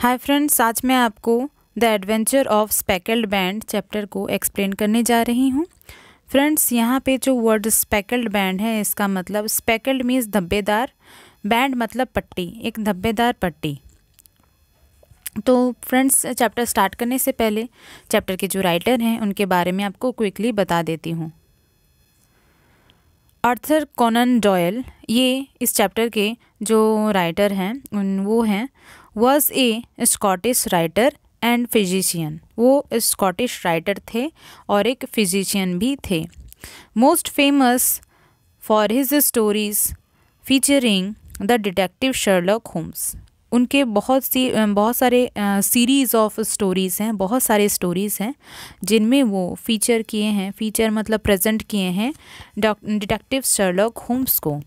Hi friends आज मैं आपको the adventure of speckled band chapter को एक्सप्लेन करने जा रही हूँ फ्रेंड्स यहाँ पे जो वर्ड स्पेकल्ड बैंड है इसका मतलब स्पेकल्ड मीन्स धब्बेदार बैंड मतलब पट्टी एक धब्बेदार पट्टी तो फ्रेंड्स चैप्टर स्टार्ट करने से पहले चैप्टर के जो राइटर हैं उनके बारे में आपको क्विकली बता देती हूँ आर्थर कॉनन डॉयल ये इस चैप्टर के जो राइटर हैं उन वो हैं was a Scottish writer and physician वो स्कॉटिश राइटर थे और एक फिजिशियन भी थे most famous for his stories featuring the detective Sherlock Holmes उनके बहुत सी बहुत सारे सीरीज़ ऑफ स्टोरीज़ हैं बहुत सारे स्टोरीज़ हैं जिनमें वो फीचर किए हैं फीचर मतलब प्रेजेंट किए हैं डिटेक्टिव शर्लक होम्स को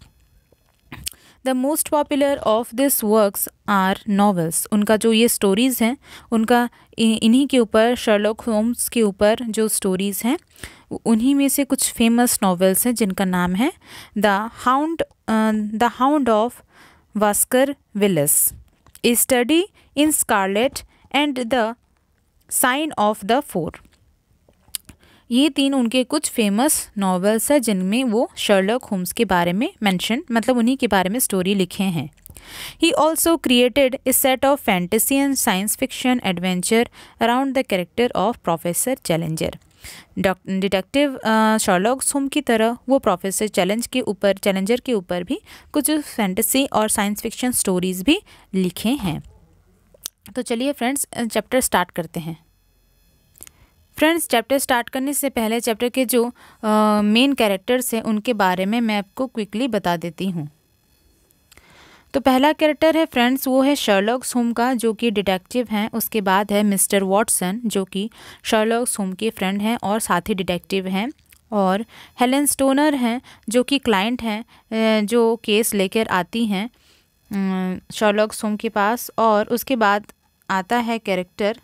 the most popular of this works are novels उनका जो ये स्टोरीज़ हैं उनका इन्हीं के ऊपर शर्लॉक होम्स के ऊपर जो स्टोरीज़ हैं उन्हीं में से कुछ फेमस नॉवेल्स हैं जिनका नाम है the hound the hound of Baskervilles a study in scarlet and the sign of the four ये तीन उनके कुछ फेमस नॉवेल्स हैं जिनमें वो शर्लक होम्स के बारे में मेंशन मतलब उन्हीं के बारे में स्टोरी लिखे हैं he also created a set of fantasy and science fiction adventure around the character of professor Challenger detective Sherlock होम की तरह वो प्रोफेसर चैलेंज के ऊपर चैलेंजर के ऊपर भी कुछ फैंटेसी और साइंस फिक्शन स्टोरीज भी लिखे हैं तो चलिए फ्रेंड्स चैप्टर स्टार्ट करते हैं फ्रेंड्स चैप्टर स्टार्ट करने से पहले चैप्टर के जो मेन कैरेक्टर्स हैं उनके बारे में मैं आपको क्विकली बता देती हूँ तो पहला कैरेक्टर है फ्रेंड्स वो है शर्लॉक्स होम का जो कि डिटेक्टिव हैं उसके बाद है मिस्टर वॉटसन जो कि शर्लॉक्स होम के फ्रेंड हैं और साथ ही डिटेक्टिव हैं और हेलन स्टोनर हैं जो कि क्लाइंट हैं जो केस लेकर आती हैं शर्लॉक्स होम के पास और उसके बाद आता है कैरेक्टर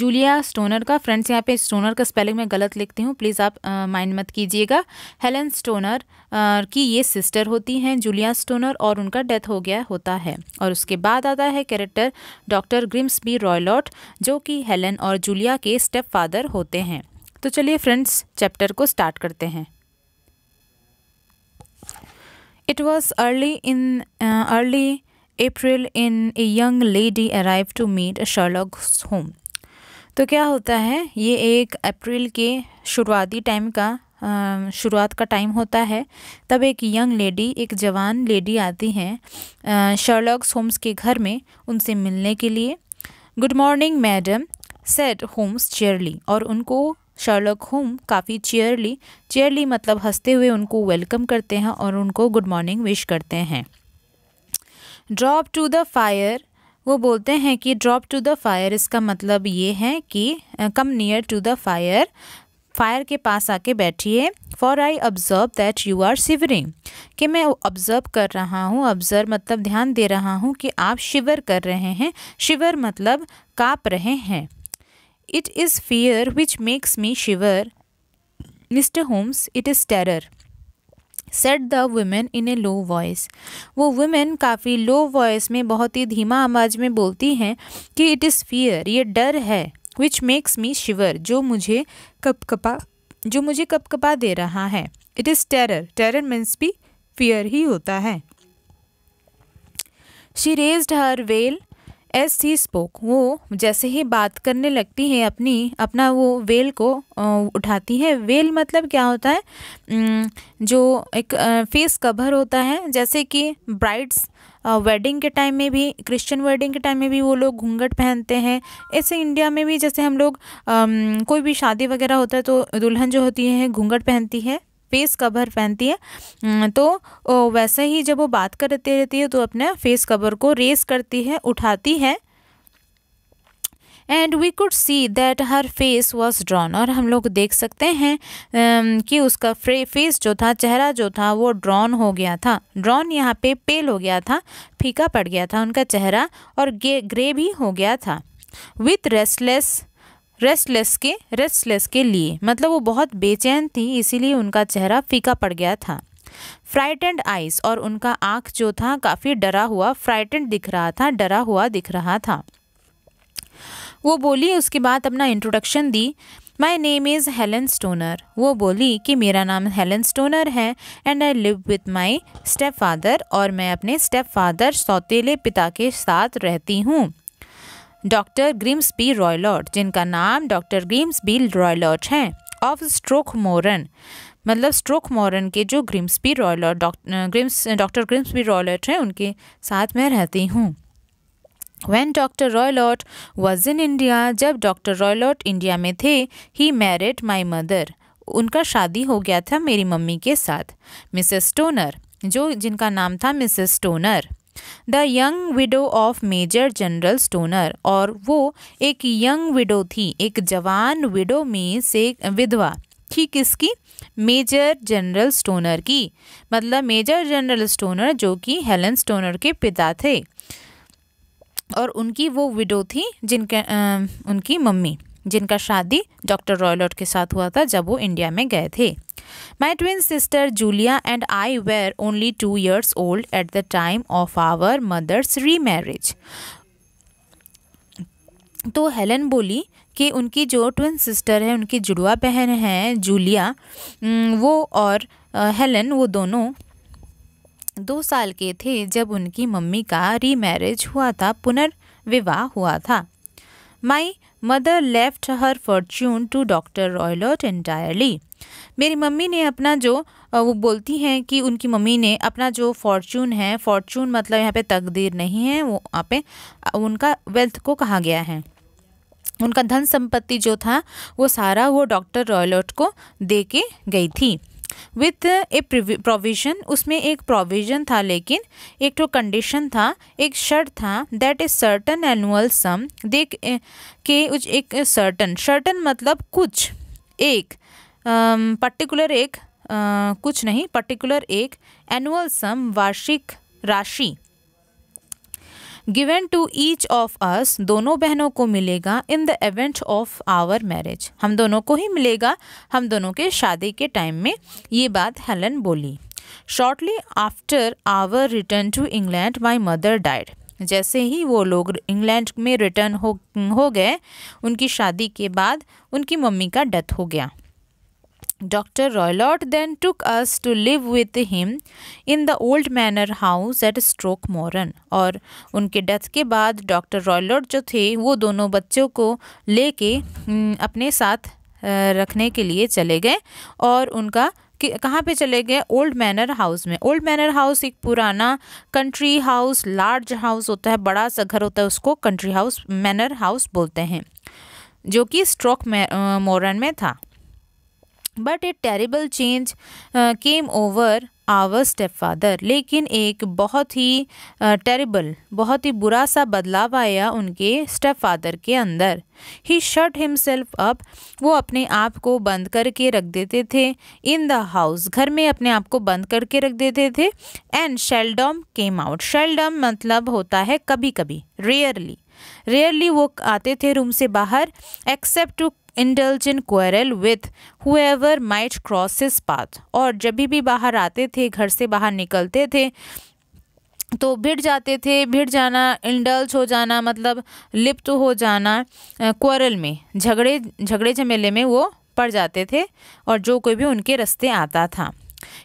जूलिया स्टोनर का फ्रेंड्स यहाँ पे स्टोनर का स्पेलिंग मैं गलत लिखती हूँ प्लीज़ आप माइंड मत कीजिएगा हेलन स्टोनर की ये सिस्टर होती हैं जूलिया स्टोनर और उनका डेथ हो गया होता है और उसके बाद आता है character doctor Grimesby Roylott जो कि हेलन और जूलिया के स्टेप फादर होते हैं तो चलिए फ्रेंड्स चैप्टर को स्टार्ट करते हैं it was early in early early April in a young lady arrived to meet Sherlock's home. तो क्या होता है ये एक अप्रैल के शुरुआती टाइम का शुरुआत का टाइम होता है तब एक यंग लेडी एक जवान लेडी आती हैं शर्लॉक्स होम्स के घर में उनसे मिलने के लिए good morning madam said Holmes cheerily और उनको शर्लॉक होम काफ़ी चेयरली चेयरली मतलब हंसते हुए उनको वेलकम करते हैं और उनको गुड मॉर्निंग विश करते हैं ड्रॉप टू द फायर वो बोलते हैं कि ड्रॉप टू द फायर इसका मतलब ये है कि come near to the fire fire के पास आके बैठिए for I observe that you are shivering कि मैं ऑब्जर्व कर रहा हूँ ऑब्जर्व मतलब ध्यान दे रहा हूँ कि आप शिवर कर रहे हैं शिवर मतलब काँप रहे हैं it is fear which makes me shiver mister Holmes it is terror said the woman in a low voice वो वुमेन काफ़ी लो वॉइस में बहुत ही धीमा आवाज़ में बोलती हैं कि इट इज़ फियर ये डर है विच मेक्स मी शिवर जो मुझे कप कपा जो मुझे कप कपा दे रहा है it is terror terror means भी फियर ही होता है she raised her veil as she spoke वो जैसे ही बात करने लगती है अपनी अपना वो वेल को उठाती है वेल मतलब क्या होता है जो एक फेस कवर होता है जैसे कि ब्राइड्स वेडिंग के टाइम में भी क्रिश्चियन वेडिंग के टाइम में भी वो लोग घूंघट पहनते हैं ऐसे इंडिया में भी जैसे हम लोग कोई भी शादी वगैरह होता है तो दुल्हन जो होती है घूंघट पहनती है फेस कवर पहनती है हम्म, तो वैसे ही जब वो बात करती रहती है तो अपने फेस कवर को रेस करती है उठाती है and we could see that her face was drawn और हम लोग देख सकते हैं कि उसका फेस जो था चेहरा जो था वो ड्रॉन हो गया था ड्रॉन यहाँ पे पेल हो गया था फीका पड़ गया था उनका चेहरा और ग्रे भी हो गया था विथ रेस्टलेस रेस्टलेस के रेस्टलेस के लिए मतलब वो बहुत बेचैन थी इसीलिए उनका चेहरा फीका पड़ गया था फ्राइटेंड आइस और उनका आँख जो था काफ़ी डरा हुआ फ्राइटेंड दिख रहा था डरा हुआ दिख रहा था वो बोली उसके बाद अपना इंट्रोडक्शन दी my name is Helen Stoner वो बोली कि मेरा नाम हेलन स्टोनर है and I live with my step father और मैं अपने स्टेप फादर सौतेले पिता के साथ रहती हूँ डॉक्टर बी रॉयलॉट जिनका नाम डॉक्टर बी रॉयलॉट हैं ऑफ स्ट्रोक मोरन मतलब स्ट्रोक मॉरन के जो B Roylott doctor Grimesby doctor Roylott हैं उनके साथ मैं रहती हूँ when doctor Roylott was in India जब डॉक्टर रॉयलॉट इंडिया में थे ही मैरिड माई मदर उनका शादी हो गया था मेरी मम्मी के साथ मिसेस स्टोनर जो जिनका नाम था Mrs Stoner the young widow of major general Stoner और वो एक यंग विडो थी एक जवान विडो में से विधवा थी किसकी मेजर जनरल स्टोनर की मतलब मेजर जनरल स्टोनर जो कि हेलन स्टोनर के पिता थे और उनकी वो विडो थी जिनके आ, उनकी मम्मी जिनका शादी डॉक्टर रॉयलॉट के साथ हुआ था जब वो इंडिया में गए थे my twin sister Julia and I were only two years old at the time of our mother's remarriage तो हेलन बोली कि उनकी जो ट्विन सिस्टर है उनकी जुड़वा बहन है जूलिया वो और हेलन वो दोनों दो साल के थे जब उनकी मम्मी का री मैरिज हुआ था पुनर्विवाह हुआ था my mother left her fortune to doctor Roylott entirely मेरी मम्मी ने अपना जो वो बोलती हैं कि उनकी मम्मी ने अपना जो फॉर्चून है फॉर्चून मतलब यहाँ पे तकदीर नहीं है वो यहाँ पे उनका वेल्थ को कहा गया है उनका धन संपत्ति जो था वो सारा वो डॉक्टर रॉयलॉट को दे के गई थी विथ ए प्रोविज़न उसमें एक प्रोविज़न था लेकिन एक तो कंडीशन था एक शर्ट था that is certain annual sum देख के एक सर्टन सर्टन मतलब कुछ एक पर्टिकुलर एक आ, कुछ नहीं पर्टिकुलर एक एनुअल सम वार्षिक राशि given to each of us दोनों बहनों को मिलेगा in the event of our marriage हम दोनों को ही मिलेगा हम दोनों के शादी के टाइम में ये बात हेलन बोली shortly after our return to England my mother died जैसे ही वो लोग इंग्लैंड में रिटर्न हो हो गए उनकी शादी के बाद उनकी मम्मी का डेथ हो गया Dr. Roylott then took us to live with him in the old manor house at Stroke Moran और उनके डेथ के बाद डॉक्टर रॉयलॉट जो थे वो दोनों बच्चों को लेके हम्म, अपने साथ रखने के लिए चले गए और उनका कहाँ पे चले गए ओल्ड मैनर हाउस में ओल्ड मैनर हाउस एक पुराना कंट्री हाउस लार्ज हाउस होता है बड़ा सा घर होता है उसको कंट्री हाउस मैनर हाउस बोलते हैं जो कि स्ट्रोक मोरन में था but a terrible change came over our step father लेकिन एक बहुत ही टेरिबल uh, बहुत ही बुरा सा बदलाव आया उनके स्टेप फादर के अंदर ही शट हिमसेल्फ अप वो अपने आप को बंद करके रख देते थे इन द हाउस घर में अपने आप को बंद करके रख देते थे एंड शेलडम केम आउट शेलडम मतलब होता है कभी कभी रेयरली रेयरली वो आते थे रूम से बाहर except to indulge in quarrel with whoever might cross path और जब भी बाहर आते थे घर से बाहर निकलते थे तो भिड़ जाते थे भिड़ जाना इंडल्ज हो जाना मतलब लिप्त हो जाना क्वरल में झगड़े झगड़े झमेले में वो पड़ जाते थे और जो कोई भी उनके रास्ते आता था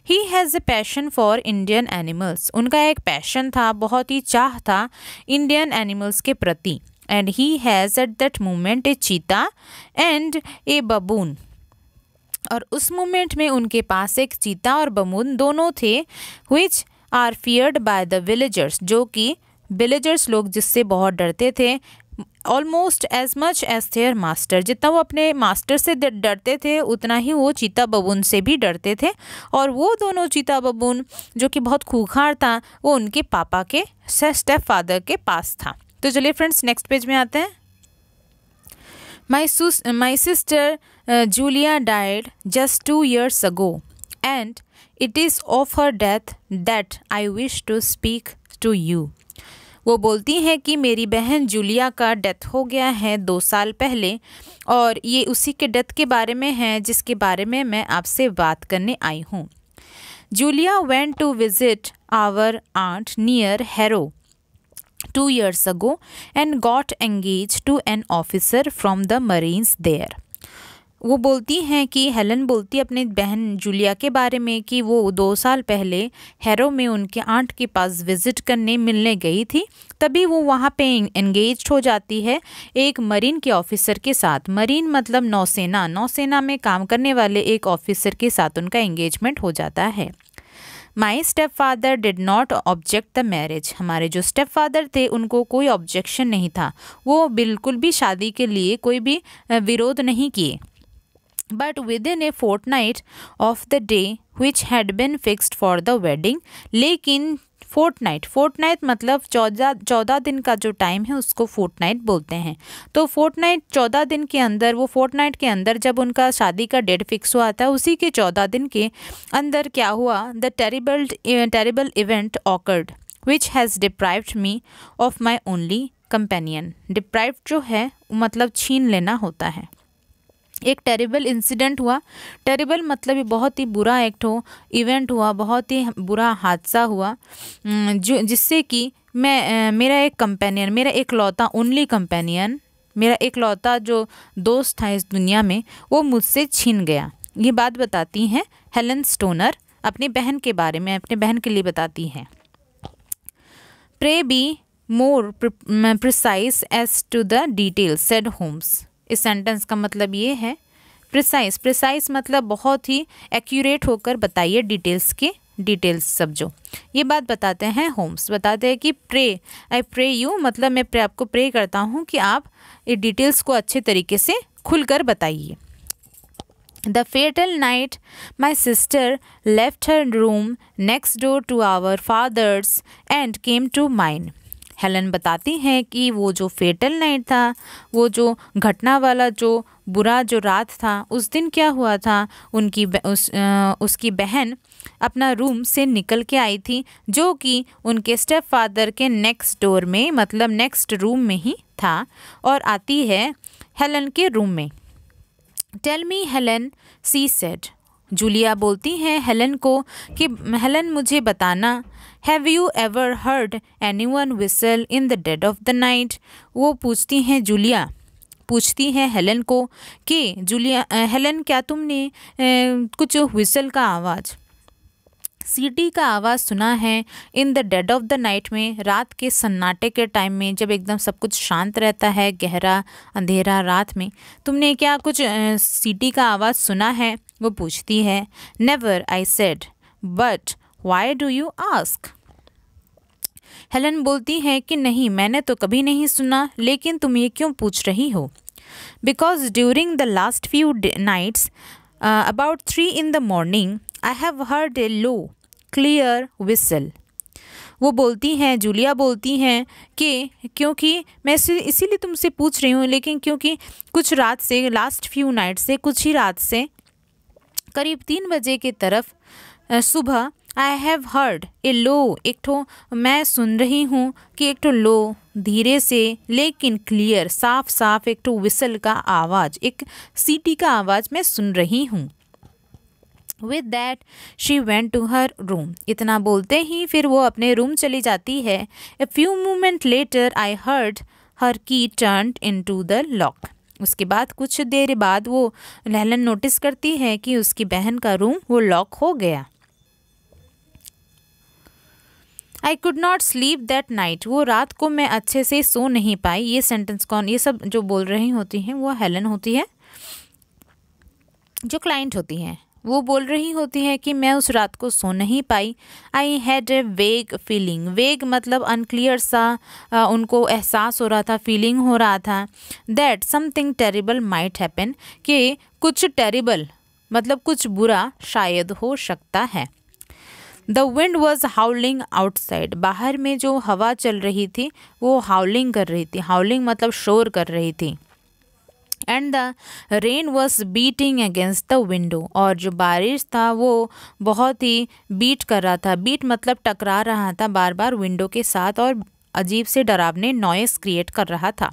he has a passion for Indian animals उनका एक पैशन था बहुत ही चाह था इंडियन एनिमल्स के प्रति and he has at that moment a cheetah and ए बबून और उस मोमेंट में उनके पास एक चीता और बबून दोनों थे which are feared by the villagers जो कि विलेजर्स लोग जिससे बहुत डरते थे almost as much as their master जितना वो अपने मास्टर से डरते थे उतना ही वो चीता बबून से भी डरते थे और वो दोनों चीता बबून जो कि बहुत खूखार था वो उनके पापा के स्टेप फादर के पास था तो चलिए फ्रेंड्स नेक्स्ट पेज में आते हैं माई सुस my sister Julia died just two years ago and it is of her death that I wish to speak to you वो बोलती हैं कि मेरी बहन जूलिया का डेथ हो गया है दो साल पहले और ये उसी के डेथ के बारे में है जिसके बारे में मैं आपसे बात करने आई हूँ Julia went to visit our aunt near Harrow two years ago and got engage to an officer from the marines there वो बोलती हैं कि हेलन बोलती अपनी बहन जूलिया के बारे में कि वो दो साल पहले हैरो में उनके आंट के पास विज़िट करने मिलने गई थी तभी वो वहाँ पे इंगेज हो जाती है एक मरीन के ऑफिसर के साथ मरीन मतलब नौसेना नौसेना में काम करने वाले एक ऑफिसर के साथ उनका एंगेजमेंट हो जाता है my step father did not object the marriage हमारे जो स्टेप फादर थे उनको कोई ऑब्जेक्शन नहीं था वो बिल्कुल भी शादी के लिए कोई भी विरोध नहीं किए but within a fortnight of the day which had been fixed for the wedding लेकिन फोर्टनाइट फोर्टनाइट मतलब चौदह चौदह दिन का जो टाइम है उसको फोर्टनाइट बोलते हैं तो फोर्टनाइट चौदह दिन के अंदर वो फोर्टनाइट के अंदर जब उनका शादी का डेट फिक्स हुआ था उसी के चौदह दिन के अंदर क्या हुआ the terrible terrible event occurred which has deprived me of my only companion deprived जो है मतलब छीन लेना होता है एक टेरिबल इंसिडेंट हुआ टेरिबल मतलब ये बहुत ही बुरा एक्ट हो इवेंट हुआ बहुत ही बुरा हादसा हुआ जो जिससे कि मैं मेरा एक कंपेनियन मेरा एक लौता ओनली कंपेनियन मेरा एक लौता जो दोस्त था इस दुनिया में वो मुझसे छीन गया ये बात बताती हैं हेलन स्टोनर अपनी बहन के बारे में अपने बहन के लिए बताती हैं pray be more precise as to the detail said Holmes इस सेंटेंस का मतलब ये है प्रिसाइज प्रिसाइज मतलब बहुत ही एक्यूरेट होकर बताइए डिटेल्स के डिटेल्स सब जो ये बात बताते हैं होम्स बताते हैं कि प्रे आई प्रे यू मतलब मैं प्रे आपको प्रे करता हूँ कि आप ये डिटेल्स को अच्छे तरीके से खुलकर बताइए the fatal night my sister left her room next door to our father's and came to mind Helen बताती हैं कि वो जो फेटल नाइट था वो जो घटना वाला जो बुरा जो रात था उस दिन क्या हुआ था उनकी उस आ, उसकी बहन अपना रूम से निकल के आई थी जो कि उनके स्टेप फादर के नेक्स्ट डोर में मतलब नेक्स्ट रूम में ही था और आती है हेलन के रूम में tell me Helen she said Julia बोलती हैं हेलन को कि हेलन मुझे बताना have you ever heard anyone whistle in the dead of the night वो पूछती हैं जूलिया पूछती हैं हेलन को कि जूलिया हेलन क्या तुमने ए, कुछ विसल का आवाज़ सीटी का आवाज़ सुना है in the dead of the night में रात के सन्नाटे के टाइम में जब एकदम सब कुछ शांत रहता है गहरा अंधेरा रात में तुमने क्या कुछ सीटी का आवाज़ सुना है वो पूछती है never I said but why do you ask Helen बोलती है कि नहीं मैंने तो कभी नहीं सुना लेकिन तुम ये क्यों पूछ रही हो because during the last few nights about three in the morning I have heard a low clear whistle वो बोलती हैं जूलिया बोलती हैं कि क्योंकि मैं इसीलिए तुमसे पूछ रही हूँ लेकिन क्योंकि कुछ रात से लास्ट फ्यू नाइट से कुछ ही रात से करीब तीन बजे के तरफ सुबह आई हैव हर्ड ए लो एक ठो मैं सुन रही हूँ कि एक ठो लो धीरे से लेकिन क्लियर साफ साफ एक ठो विसल का आवाज़ एक सीटी का आवाज़ मैं सुन रही हूँ with that she went to her room इतना बोलते ही फिर वो अपने रूम चली जाती है a few moment later I heard her key turn in to the lock उसके बाद कुछ देर बाद वो लहलन नोटिस करती है कि उसकी बहन का रूम वो लॉक हो गया I could not sleep that night वो रात को मैं अच्छे से सो नहीं पाई ये सेंटेंस कौन ये सब जो बोल रही होती हैं वो हेलन होती है जो क्लाइंट होती हैं वो बोल रही होती हैं कि मैं उस रात को सो नहीं पाई आई हैड ए वेग फीलिंग वेग मतलब अनक्लियर सा आ, उनको एहसास हो रहा था फीलिंग हो रहा था that something terrible might happen कि कुछ टेरिबल मतलब कुछ बुरा शायद हो सकता है the wind was howling outside बाहर में जो हवा चल रही थी वो हाउलिंग कर रही थी हाउलिंग मतलब शोर कर रही थी and the rain was beating against the window और जो बारिश था वो बहुत ही बीट कर रहा था बीट मतलब टकरा रहा था बार बार विंडो के साथ और अजीब से डरावने नॉइस क्रिएट कर रहा था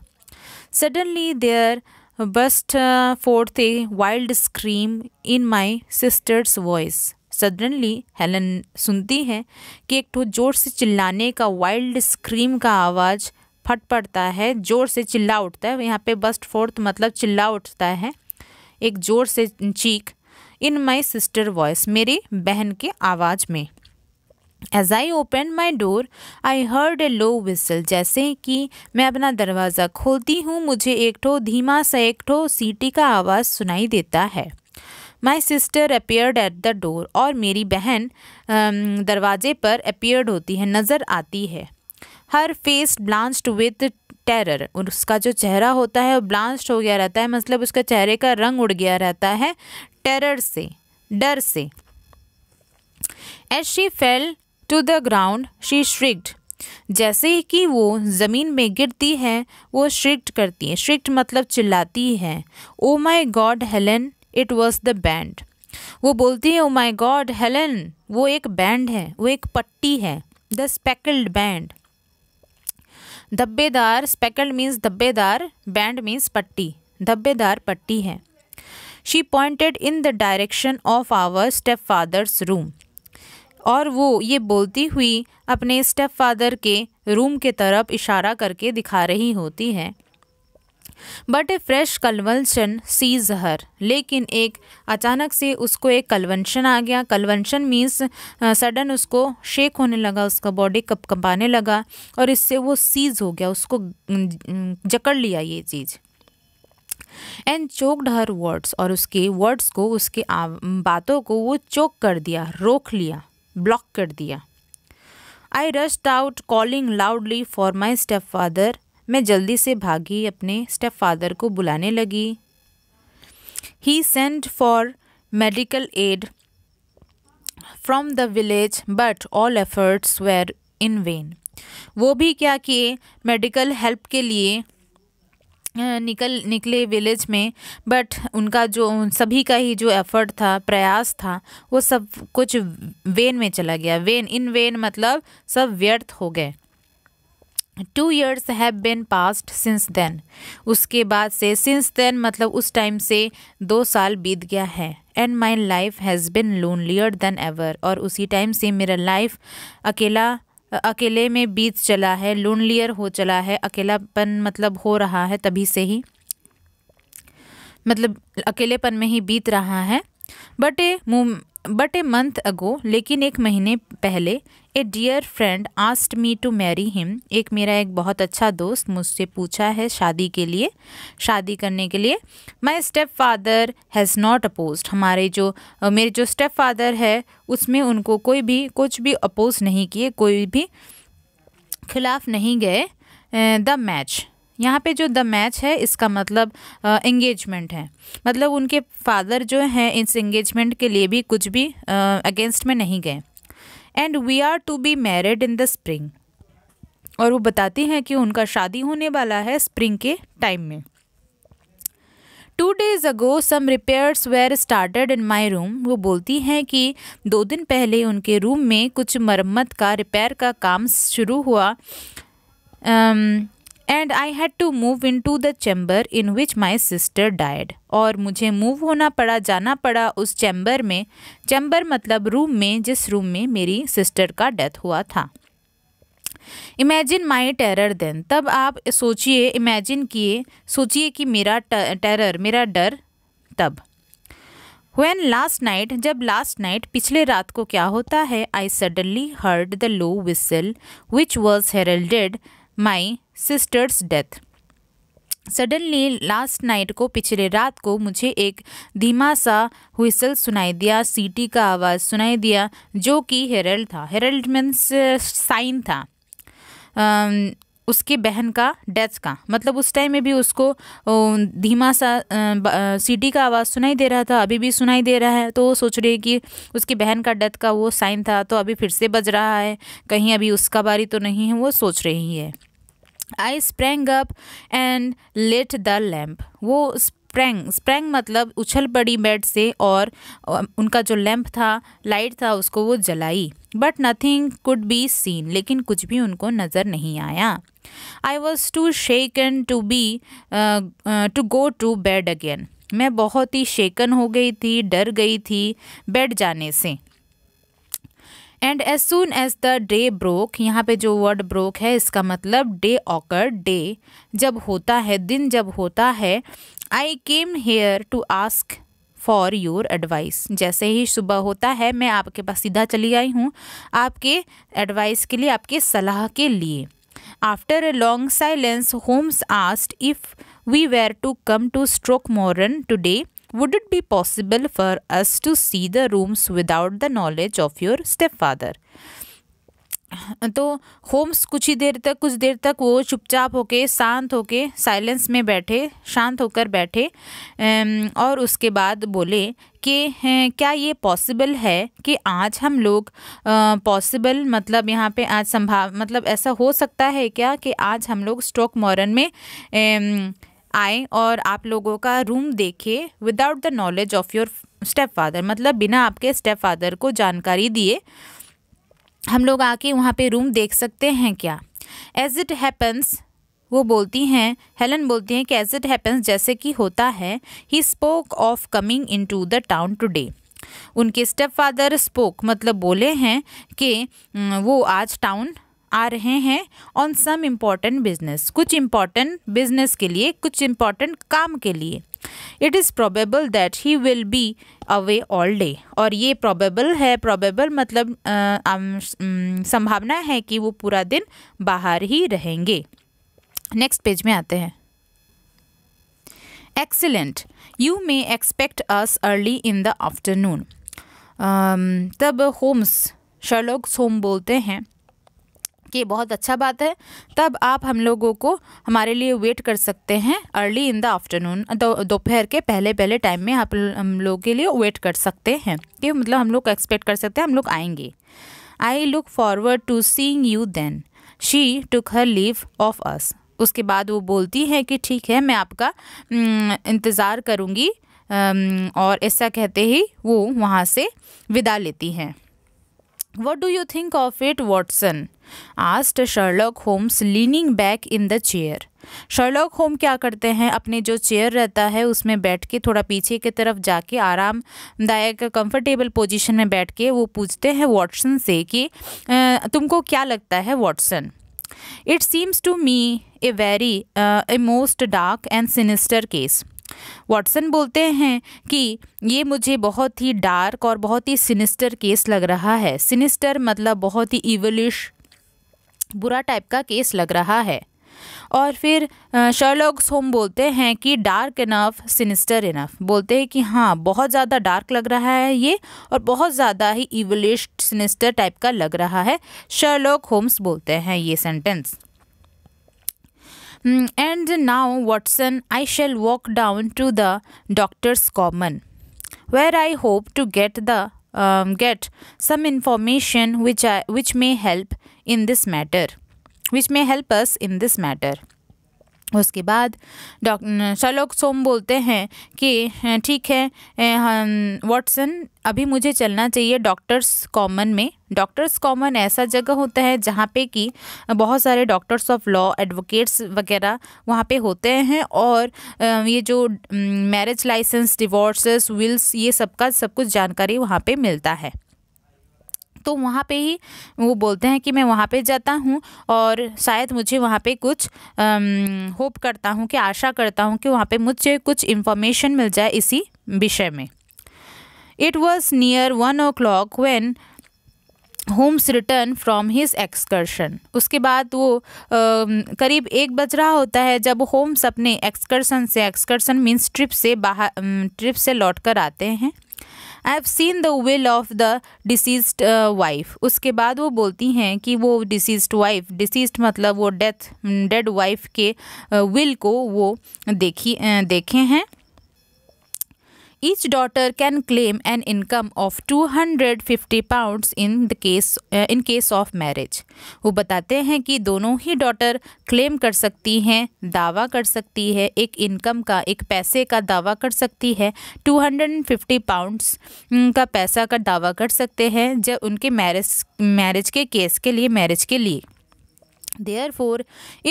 suddenly there burst forth a wild scream in my sister's voice suddenly Helen सुनती है कि एक ठो जोर से चिल्लाने का वाइल्ड स्क्रीम का आवाज़ फट पड़ता है जोर से चिल्ला उठता है यहाँ पे बस्ट फोर्थ मतलब चिल्ला उठता है एक जोर से चीख इन माई सिस्टर वॉइस मेरी बहन के आवाज़ में as I open my door I heard a low whistle जैसे कि मैं अपना दरवाज़ा खोलती हूँ मुझे एक ठो धीमा सा एक ठो सीटी का आवाज़ सुनाई देता है my sister appeared at the door और मेरी बहन दरवाजे पर अपेयर्ड होती है नज़र आती है her face blast with terror और उसका जो चेहरा होता है वो ब्लास्ट हो गया रहता है मतलब उसका चेहरे का रंग उड़ गया रहता है टेरर से डर से as she fell to the ground she shrieked जैसे कि वो ज़मीन में गिरती है वो श्रिक्ट करती है श्रिक्ट मतलब चिल्लाती है oh my god Helen it was the band वो बोलती है ओ माई गॉड हेलन वो एक बैंड है वो एक पट्टी है द स्पेकल्ड बैंड धब्बेदार स्पेकल्ड मीन्स धब्बेदार बैंड मीन्स पट्टी धब्बेदार पट्टी है she pointed in the direction of our stepfather's room और वो ये बोलती हुई अपने स्टेप फादर के रूम के तरफ इशारा करके दिखा रही होती है but a fresh convulsion seize her लेकिन एक अचानक से उसको एक कलवंशन आ गया कलवंशन मीन्स सडन उसको शेक होने लगा उसका बॉडी कप कंपाने लगा और इससे वो सीज हो गया उसको जकड़ लिया ये चीज़ एंड चोकड हर वर्ड्स और उसके वर्ड्स को उसके बातों को वो चोक कर दिया रोक लिया ब्लॉक कर दिया I rushed out calling loudly for my step stepfather मैं जल्दी से भागी अपने स्टेप फादर को बुलाने लगी he send for medical aid from the village but all efforts were in vain वो भी क्या किए मेडिकल हेल्प के लिए निकल निकले विलेज में बट उनका जो सभी का ही जो एफर्ट था प्रयास था वो सब कुछ वेन में चला गया वेन इन वेन मतलब सब व्यर्थ हो गए two years have been past since then उसके बाद से सिंस देन मतलब उस टाइम से दो साल बीत गया है and my life has been lonelier than ever और उसी टाइम से मेरा लाइफ अकेला अकेले में बीत चला है लोनलियर हो चला है अकेलापन मतलब हो रहा है तभी से ही मतलब अकेलेपन में ही बीत रहा है but a eh, but a month ago लेकिन एक महीने पहले a dear friend asked me to marry him एक मेरा एक बहुत अच्छा दोस्त मुझसे पूछा है शादी के लिए शादी करने के लिए my step stepfather has not oppose हमारे जो मेरे जो स्टेप फादर है उसमें उनको कोई भी कुछ भी अपोज नहीं किए कोई भी खिलाफ नहीं गए द मैच यहाँ पे जो द मैच है इसका मतलब इंगेजमेंट है मतलब उनके फादर जो हैं इस इंगेजमेंट के लिए भी कुछ भी अगेंस्ट में नहीं गए and we are to be married in the spring और वो बताती हैं कि उनका शादी होने वाला है स्प्रिंग के टाइम में two days ago some repairs were started in my room वो बोलती हैं कि दो दिन पहले उनके रूम में कुछ मरम्मत का रिपेयर का काम शुरू हुआ um, and I had to move in to the chamber in which my sister died और मुझे मूव होना पड़ा जाना पड़ा उस चैम्बर में चैम्बर मतलब रूम में जिस रूम में मेरी सिस्टर का डेथ हुआ था इमेजिन माई टेरर देन तब आप सोचिए इमेजिन किए सोचिए कि मेरा टेरर मेरा डर तब वैन लास्ट नाइट जब लास्ट नाइट पिछले रात को क्या होता है I suddenly heard the low whistle which was heralded my sister's death suddenly last night को पिछले रात को मुझे एक धीमा सा हुसल सुनाई दिया सीटी का आवाज़ सुनाई दिया जो कि हेरल्ड था हेरल्ड मीन्स साइन था um, उसके उसकी बहन का डेथ का मतलब उस टाइम में भी उसको धीमा सा सीटी uh, uh, का आवाज़ सुनाई दे रहा था अभी भी सुनाई दे रहा है तो वो सोच रही है कि उसकी बहन का डेथ का वो साइन था तो अभी फिर से बज रहा है कहीं अभी उसका बारी तो नहीं है वो सोच रही है I sprang up and late the lamp वो स्प्रेंग स्प्रेंग मतलब उछल पड़ी बेड से और उनका जो लैम्प था लाइट था उसको वो जलाई but nothing could be seen लेकिन कुछ भी उनको नज़र नहीं आया I was too shaken to be to go to bed again मैं बहुत ही शेकन हो गई थी डर गई थी बेड जाने से and as soon as the day broke यहाँ पे जो वर्ड ब्रोक है इसका मतलब डे ऑकर डे जब होता है दिन जब होता है I came here to ask for your advice जैसे ही सुबह होता है मैं आपके पास सीधा चली आई हूँ आपके एडवाइस के लिए आपके सलाह के लिए after a long silence Holmes asked if we were to come to Stoke Moran today Would it be possible for us to see the rooms without the knowledge of your stepfather? तो Holmes कुछ ही देर तक कुछ देर तक वो चुपचाप होके शांत होके साइलेंस में बैठे शांत होकर बैठे और उसके बाद बोले कि क्या ये पॉसिबल है कि आज हम लोग पॉसिबल मतलब यहाँ पे आज संभाव मतलब ऐसा हो सकता है क्या कि आज हम लोग स्टॉक मॉरन में आए और आप लोगों का रूम देखे without the knowledge of your step stepfather मतलब बिना आपके स्टेप फादर को जानकारी दिए हम लोग आके वहाँ पे रूम देख सकते हैं क्या एज इट हैपन्स वो बोलती हैं हेलन बोलती हैं कि एज इट हैपन्स जैसे कि होता है he spoke of coming in to the town today उनके स्टेप फादर स्पोक मतलब बोले हैं कि वो आज टाउन आ रहे हैं ऑन सम इम्पॉर्टेंट बिजनेस कुछ इम्पॉर्टेंट बिजनेस के लिए कुछ इम्पॉर्टेंट काम के लिए it is probable that he will be away all day और ये प्रोबेबल है प्रोबेबल मतलब आ, आ, संभावना है कि वो पूरा दिन बाहर ही रहेंगे नेक्स्ट पेज में आते हैं excellent you may expect us early in the afternoon तब होम्स शर्लोक्स होम बोलते हैं कि बहुत अच्छा बात है तब आप हम लोगों को हमारे लिए वेट कर सकते हैं अर्ली इन द आफ्टरनून दोपहर के पहले पहले टाइम में आप हम लोग के लिए वेट कर सकते हैं कि मतलब हम लोग एक्सपेक्ट कर सकते हैं हम लोग आएंगे I look forward to seeing you then she took her leave of us उसके बाद वो बोलती हैं कि ठीक है मैं आपका इंतज़ार करूँगी और ऐसा कहते ही वो वहाँ से विदा लेती हैं what do you think of it Watson asked Sherlock Holmes leaning back in the chair Sherlock होम क्या करते हैं अपने जो चेयर रहता है उसमें बैठ के थोड़ा पीछे की तरफ जाके आरामदायक कंफर्टेबल पोजीशन में बैठ के वो पूछते हैं वॉटसन से कि तुमको क्या लगता है Watson it seems to me a very a most dark and sinister case Watson बोलते हैं कि ये मुझे बहुत ही डार्क और बहुत ही सिनिस्टर केस लग रहा है सिनिस्टर मतलब बहुत ही इवलिश बुरा टाइप का केस लग रहा है और फिर शर्लॉक्स होम बोलते हैं कि डार्क इनफ सिनिस्टर इनफ बोलते हैं कि हाँ बहुत ज़्यादा डार्क लग रहा है ये और बहुत ज़्यादा ही इवलिश सिनिस्टर टाइप का लग रहा है शर्लॉक होम्स बोलते हैं ये sentence and now Watson I shall walk down to the doctors common where I hope to get the get some information which I which may help in this matter which may help us in this matter उसके बाद doctor शलोक सोम बोलते हैं कि ठीक है Watson अभी मुझे चलना चाहिए डॉक्टर्स कॉमन में डॉक्टर्स कॉमन ऐसा जगह होता है जहाँ पे कि बहुत सारे डॉक्टर्स ऑफ लॉ एडवोकेट्स वगैरह वहाँ पे होते हैं और ये जो मैरिज लाइसेंस डिवोर्सेस विल्स ये सबका सब कुछ जानकारी वहाँ पे मिलता है तो वहाँ पे ही वो बोलते हैं कि मैं वहाँ पे जाता हूँ और शायद मुझे वहाँ पे कुछ होप करता हूँ कि आशा करता हूँ कि वहाँ पे मुझे कुछ इन्फॉर्मेशन मिल जाए इसी विषय में it was near one o'clock when Holmes return from his excursion उसके बाद वो आ, करीब एक बज रहा होता है जब होम्स अपने एक्सकर्शन से एक्सकर्शन मीन्स ट्रिप से बाहर ट्रिप से लौट कर आते हैं I have seen the will of the deceased wife उसके बाद वो बोलती हैं कि वो डिसीज्ड वाइफ डिसीज्ड मतलब वो डेथ डेड वाइफ के विल uh, को वो देखी uh, देखे हैं Each daughter can claim an income of 250 pounds in the case in case of marriage. वो बताते हैं कि दोनों ही डॉटर क्लेम कर सकती हैं दावा कर सकती है एक इनकम का एक पैसे का दावा कर सकती है 250 पाउंड्स का पैसा का दावा कर सकते हैं जब उनके मैरिज मैरिज के केस के लिए मैरिज के लिए Therefore,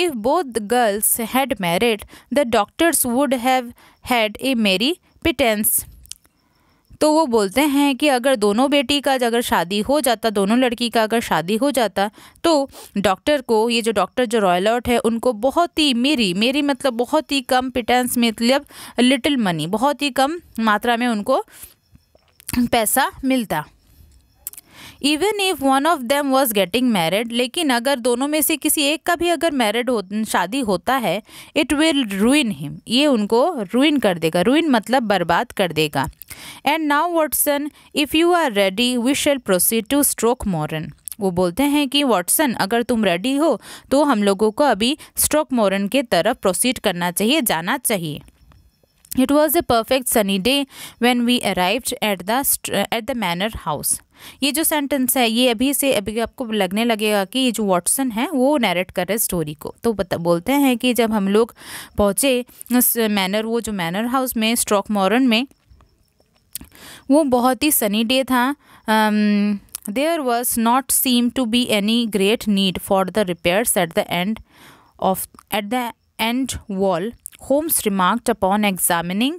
if both the girls had married, the doctors would have had a merry pittance तो वो बोलते हैं कि अगर दोनों बेटी का अगर शादी हो जाता दोनों लड़की का अगर शादी हो जाता तो डॉक्टर को ये जो डॉक्टर जो रॉयल आउट है उनको बहुत ही मेरी मेरी मतलब बहुत ही कम पिटेंस मतलब लिटिल मनी बहुत ही कम मात्रा में उनको पैसा मिलता even if one of them was getting married लेकिन अगर दोनों में से किसी एक का भी अगर मैरिड हो शादी होता है इट विल रुइन हिम ये उनको रुइन कर देगा रुइन मतलब बर्बाद कर देगा and now Watson if you are ready we shall proceed to Stoke Moran वो बोलते हैं कि वॉटसन अगर तुम रेडी हो तो हम लोगों को अभी स्ट्रोक मॉरन के तरफ प्रोसीड करना चाहिए जाना चाहिए it was a perfect sunny day when we arrived at the at the manor house ये जो सेंटेंस है ये अभी से अभी आपको लगने लगेगा कि ये जो वॉटसन है वो नैरेट कर रहे स्टोरी को तो बता बोलते हैं कि जब हम लोग पहुँचे उस मैनर वो जो मैनर हाउस में स्ट्रॉक मॉरन में वो बहुत ही सनी डे था there was not seem to be any great need for the repairs at the end of at the end wall Holmes remarked upon examining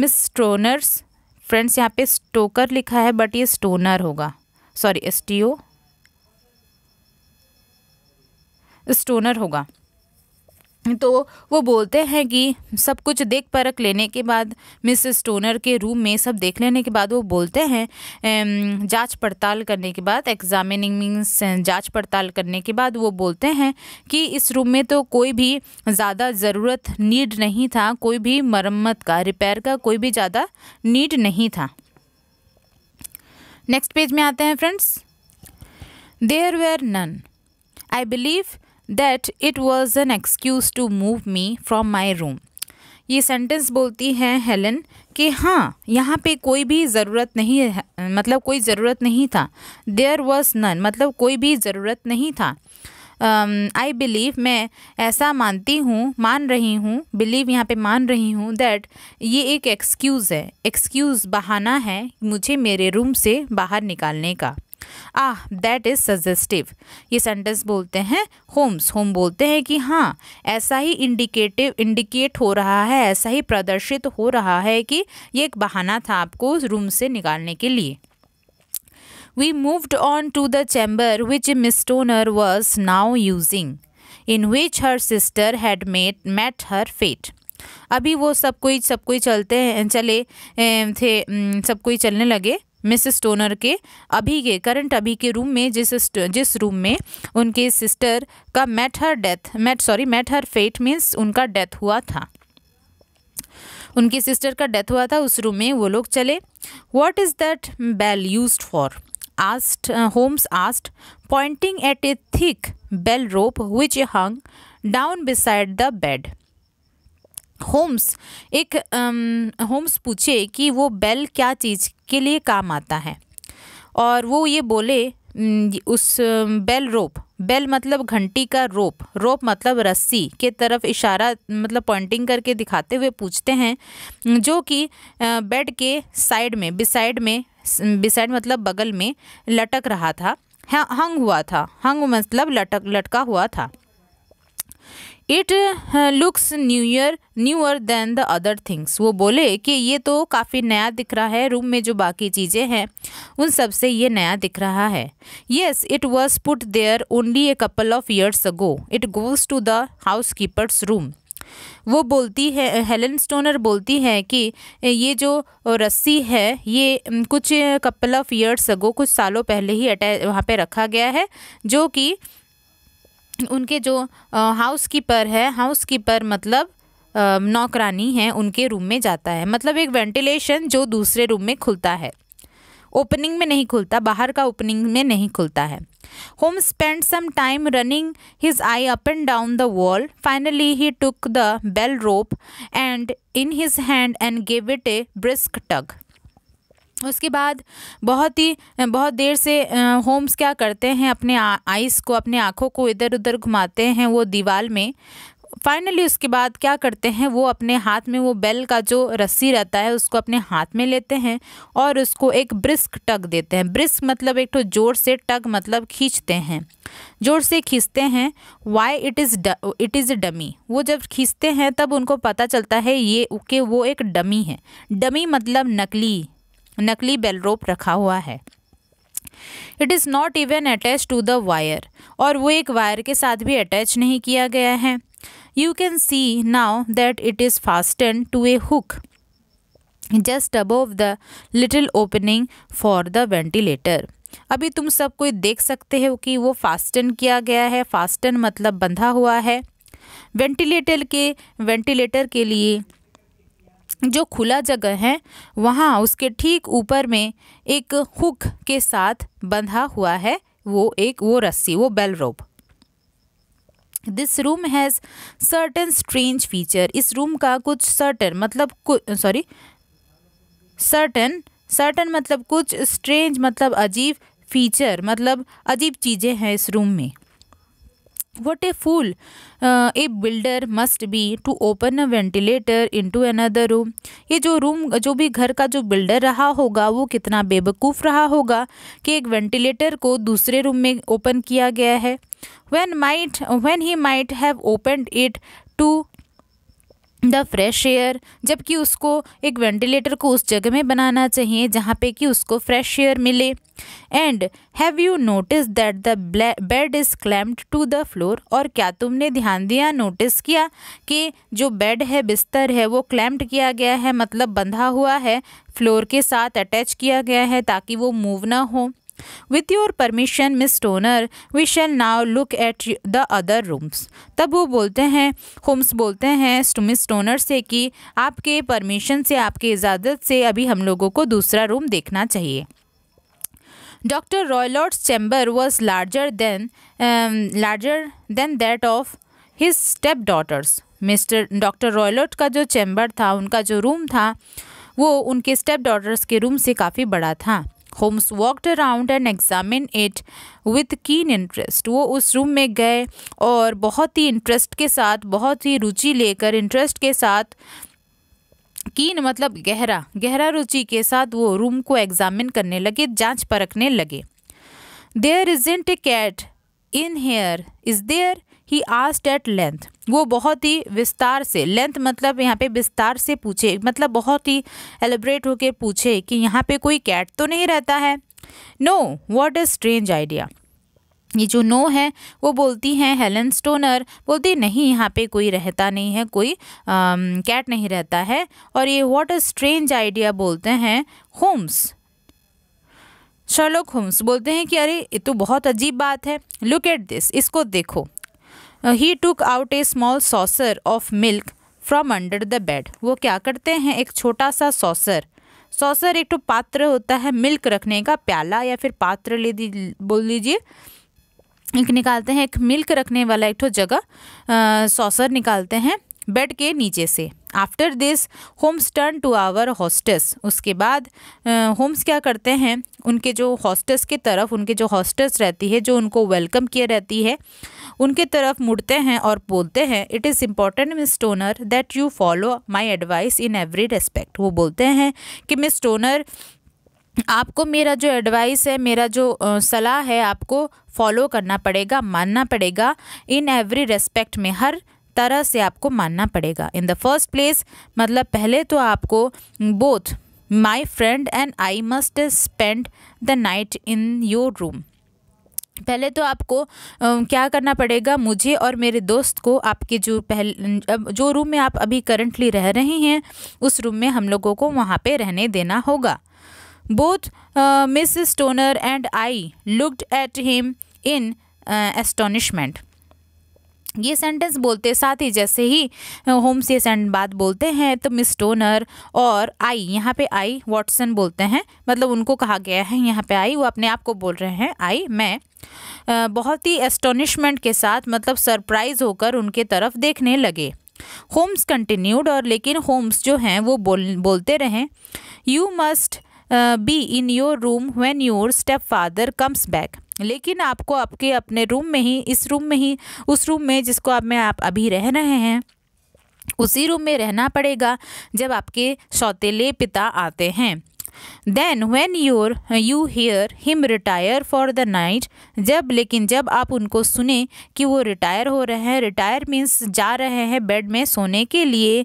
Miss Stoner's friends यहाँ पे Stoker लिखा है but ये Stoner होगा sorry S T O Stoner होगा तो वो बोलते हैं कि सब कुछ देख परख लेने के बाद मिस स्टोनर के रूम में सब देख लेने के बाद वो बोलते हैं जांच पड़ताल करने के बाद एग्जामिनिंग मीन्स जांच पड़ताल करने के बाद वो बोलते हैं कि इस रूम में तो कोई भी ज़्यादा ज़रूरत नीड नहीं था कोई भी मरम्मत का रिपेयर का कोई भी ज़्यादा नीड नहीं था नेक्स्ट पेज में आते हैं friends there were none I believe that it was an excuse to move me from my room ये सेंटेंस बोलती है हेलन कि हाँ यहाँ पे कोई भी ज़रूरत नहीं है मतलब कोई ज़रूरत नहीं था देयर वॉज नन मतलब कोई भी ज़रूरत नहीं था आई um, बिलीव मैं ऐसा मानती हूँ मान रही हूँ बिलीव यहाँ पे मान रही हूँ दैट ये एक एक्सक्यूज़ है एक्सक्यूज़ बहाना है मुझे मेरे रूम से बाहर निकालने का आ दैट इज़ सजेस्टिव ये सेंटेंस बोलते हैं होम्स होम बोलते हैं कि हाँ ऐसा ही इंडिकेटिव इंडिकेट हो रहा है ऐसा ही प्रदर्शित हो रहा है कि ये एक बहाना था आपको रूम से निकालने के लिए we moved on to the chamber which miss Toner was now using in which her sister had met met her fate अभी वो सब कोई सब कोई चलते हैं चले थे सब कोई चलने लगे मिस स्टोनर के अभी के करंट अभी के रूम में जिस जिस रूम में उनके सिस्टर का met her death met sorry met her fate means उनका डेथ हुआ था उनकी सिस्टर का डेथ हुआ था उस रूम में वो लोग चले what is that bell use for asked Holmes asked pointing at a thick bell rope which hung down beside the bed Holmes एक होम्स पूछे कि वो बेल क्या चीज़ के लिए काम आता है और वो ये बोले उस बेल रोप बेल मतलब घंटी का रोप रोप मतलब रस्सी के तरफ इशारा मतलब पॉइंटिंग करके दिखाते हुए पूछते हैं जो कि बेड के साइड में बिसाइड में बिसाइड मतलब बगल में लटक रहा था हंग हुआ था हंग मतलब लटक लटका हुआ था it looks newer newer than the other things वो बोले कि ये तो काफ़ी नया दिख रहा है रूम में जो बाकी चीज़ें हैं उन सब से ये नया दिख रहा है yes it was put there only a couple of years ago it goes to the house keeper's room वो बोलती है हेलन स्टोनर बोलती है कि ये जो रस्सी है ये कुछ कपल ऑफ ईयर्स अगो कुछ सालों पहले ही अटै वहाँ पर रखा गया है जो कि उनके जो हाउस कीपर है हाउस कीपर मतलब नौकरानी है उनके रूम में जाता है मतलब एक वेंटिलेशन जो दूसरे रूम में खुलता है ओपनिंग में नहीं खुलता बाहर का ओपनिंग में नहीं खुलता है होम spend some time running his eye up and down the wall finally he took the bell rope and in his hand and give it a brisk tug उसके बाद बहुत ही बहुत देर से होम्स क्या करते हैं अपने आइस को अपने आँखों को इधर उधर घुमाते हैं वो दीवार में फाइनली उसके बाद क्या करते हैं वो अपने हाथ में वो बेल का जो रस्सी रहता है उसको अपने हाथ में लेते हैं और उसको एक ब्रिस्क टग देते हैं ब्रिस्क मतलब एक तो जोर से टग मतलब खींचते हैं जोर से खींचते हैं why it is it is dummy वो जब खींचते हैं तब उनको पता चलता है ये के वो एक डमी है डमी मतलब नकली नकली बेल रोप रखा हुआ है it is not even attach to the wire और वो एक वायर के साथ भी अटैच नहीं किया गया है you can see now that it is fasten to a hook just above the little opening for the ventilator अभी तुम सब कोई देख सकते हो कि वो फास्टन किया गया है फास्टन मतलब बंधा हुआ है वेंटिलेटर के वेंटिलेटर के लिए जो खुला जगह है वहाँ उसके ठीक ऊपर में एक हुक के साथ बंधा हुआ है वो एक वो रस्सी वो bell rope this room has certain strange feature इस रूम का कुछ सर्टन मतलब सॉरी सर्टन सर्टन मतलब कुछ स्ट्रेंज मतलब अजीब फीचर मतलब अजीब चीज़ें हैं इस रूम में what a fool a builder must be to open a ventilator in to another room ये जो रूम जो भी घर का जो बिल्डर रहा होगा वो कितना बेवकूफ़ रहा होगा कि एक वेंटिलेटर को दूसरे रूम में ओपन किया गया है when might when he might have open it to the fresh air जबकि उसको एक वेंटिलेटर को उस जगह में बनाना चाहिए जहाँ पे कि उसको फ्रेश एयर मिले and have you notice that the bed is clamped to the floor और क्या तुमने ध्यान दिया नोटिस किया कि जो बेड है बिस्तर है वो क्लैम्ड किया गया है मतलब बंधा हुआ है फ्लोर के साथ अटैच किया गया है ताकि वो मूव ना हो with your permission miss Toner we shall now look at the other rooms तब वो बोलते हैं होम्स बोलते हैं मिस तो टोनर से कि आपके परमिशन से आपके इजाज़त से अभी हम लोगों को दूसरा रूम देखना चाहिए doctor Roylott's chamber was larger than larger than that of his step daughter's mister doctor Roylott का जो चैम्बर था उनका जो रूम था वो उनके स्टेप डॉटर्स के रूम से काफ़ी बड़ा था Holmes walked around and examine it with keen interest वो उस रूम में गए और बहुत ही इंटरेस्ट के साथ बहुत ही रुचि लेकर इंटरेस्ट के साथ कीन मतलब गहरा गहरा रुचि के साथ वो रूम को एग्जामिन करने लगे जांच परखने लगे there isn't a cat in here is there he asked at length वो बहुत ही विस्तार से लेंथ मतलब यहाँ पे विस्तार से पूछे मतलब बहुत ही एलिब्रेट होकर पूछे कि यहाँ पे कोई कैट तो नहीं रहता है no what is strange idea ये जो नो है वो बोलती हैं हेलन स्टोनर बोलती नहीं यहाँ पे कोई रहता नहीं है कोई कैट नहीं रहता है और ये वॉट इज स्ट्रेंज आइडिया बोलते हैं होम्स शर्लोक होम्स बोलते हैं कि अरे ये तो बहुत अजीब बात है लुक एट दिस इसको देखो he took out a small saucer of milk from under the bed वो क्या करते हैं एक छोटा सा सॉसर सॉसर एक तो पात्र होता है मिल्क रखने का प्याला या फिर पात्र ले दी बोल लीजिए एक निकालते हैं एक मिल्क रखने वाला एक तो जगह सॉसर uh, निकालते हैं बेड के नीचे से after this Holmes turn to our hostess उसके बाद होम्स uh, क्या करते हैं उनके जो हॉस्टेस के तरफ उनके जो हॉस्टेस रहती है जो उनको वेलकम किए रहती है उनकी तरफ मुड़ते हैं और बोलते हैं it is important miss Toner that you follow my advice in every respect वो बोलते हैं कि मिस टोनर आपको मेरा जो एडवाइस है मेरा जो सलाह है आपको फॉलो करना पड़ेगा मानना पड़ेगा इन एवरी रेस्पेक्ट में हर तरह से आपको मानना पड़ेगा इन द फर्स्ट प्लेस मतलब पहले तो आपको both my friend and I must spend the night in your room पहले तो आपको क्या करना पड़ेगा मुझे और मेरे दोस्त को आपके जो पहले जो रूम में आप अभी करंटली रह रहे हैं उस रूम में हम लोगों को वहाँ पे रहने देना होगा both miss Stoner and I looked at him in astonishment ये सेंटेंस बोलते साथ ही जैसे ही होम्स ये सेंट बात बोलते हैं तो मिस टोनर और आई यहाँ पे आई वॉटसन बोलते हैं मतलब उनको कहा गया है यहाँ पे आई वो अपने आप को बोल रहे हैं आई मैं बहुत ही एस्टोनिशमेंट के साथ मतलब सरप्राइज होकर उनके तरफ देखने लगे होम्स कंटिन्यूड और लेकिन होम्स जो हैं वो बोल बोलते रहें you must be in your room when your step father comes back लेकिन आपको आपके अपने रूम में ही इस रूम में ही उस रूम में जिसको आप में आप अभी रह रहे हैं उसी रूम में रहना पड़ेगा जब आपके सौतेले पिता आते हैं then when your you hear him retire for the night जब लेकिन जब आप उनको सुने कि वो रिटायर हो रहे हैं रिटायर मीन्स जा रहे हैं बेड में सोने के लिए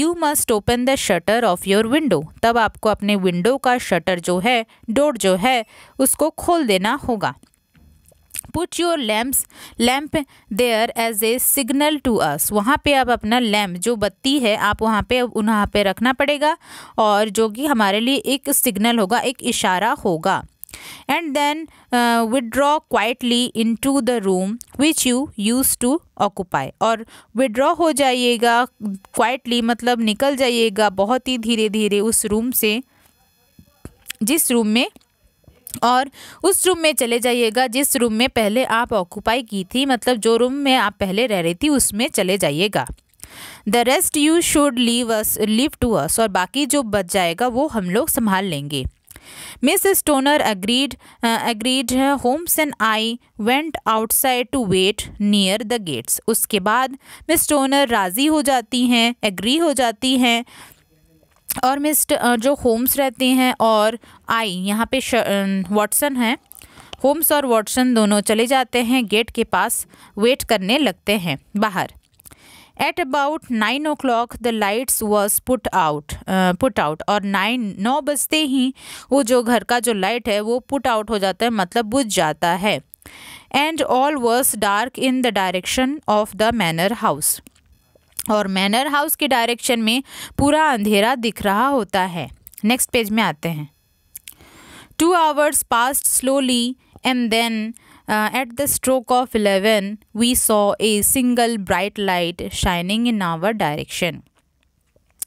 you must open the shutter of your window तब आपको अपने विंडो का शटर जो है डोर जो है उसको खोल देना होगा put your lamps lamp there as a signal to us वहाँ पे आप अपना लैम्प जो बत्ती है आप वहाँ पे वहाँ पे रखना पड़ेगा और जो कि हमारे लिए एक सिग्नल होगा एक इशारा होगा and then withdraw quietly in to the room which you use to occupy और विड्रॉ हो जाइएगा क्वाइटली मतलब निकल जाइएगा बहुत ही धीरे धीरे उस रूम से जिस रूम में और उस रूम में चले जाइएगा जिस रूम में पहले आप ऑक्यूपाई की थी मतलब जो रूम में आप पहले रह रही थी उसमें चले जाइएगा the rest you should leave us leave to us और बाकी जो बच जाएगा वो हम लोग संभाल लेंगे miss Stoner agreed agreed Holmes and I went outside to wait near the gates उसके बाद मिस स्टोनर राज़ी हो जाती हैं एग्री हो जाती हैं और मिस्टर uh, जो होम्स रहते हैं और आई यहाँ पे वाटसन है होम्स और वाटसन दोनों चले जाते हैं गेट के पास वेट करने लगते हैं बाहर at about nine o'clock the lights was put out put out और नाइन नौ बजते ही वो जो घर का जो लाइट है वो पुट आउट हो जाता है मतलब बुझ जाता है and all was dark in the direction of the manor house और मैनर हाउस के डायरेक्शन में पूरा अंधेरा दिख रहा होता है नेक्स्ट पेज में आते हैं two hours passed slowly and then at the stroke of eleven we saw a single bright light shining in our direction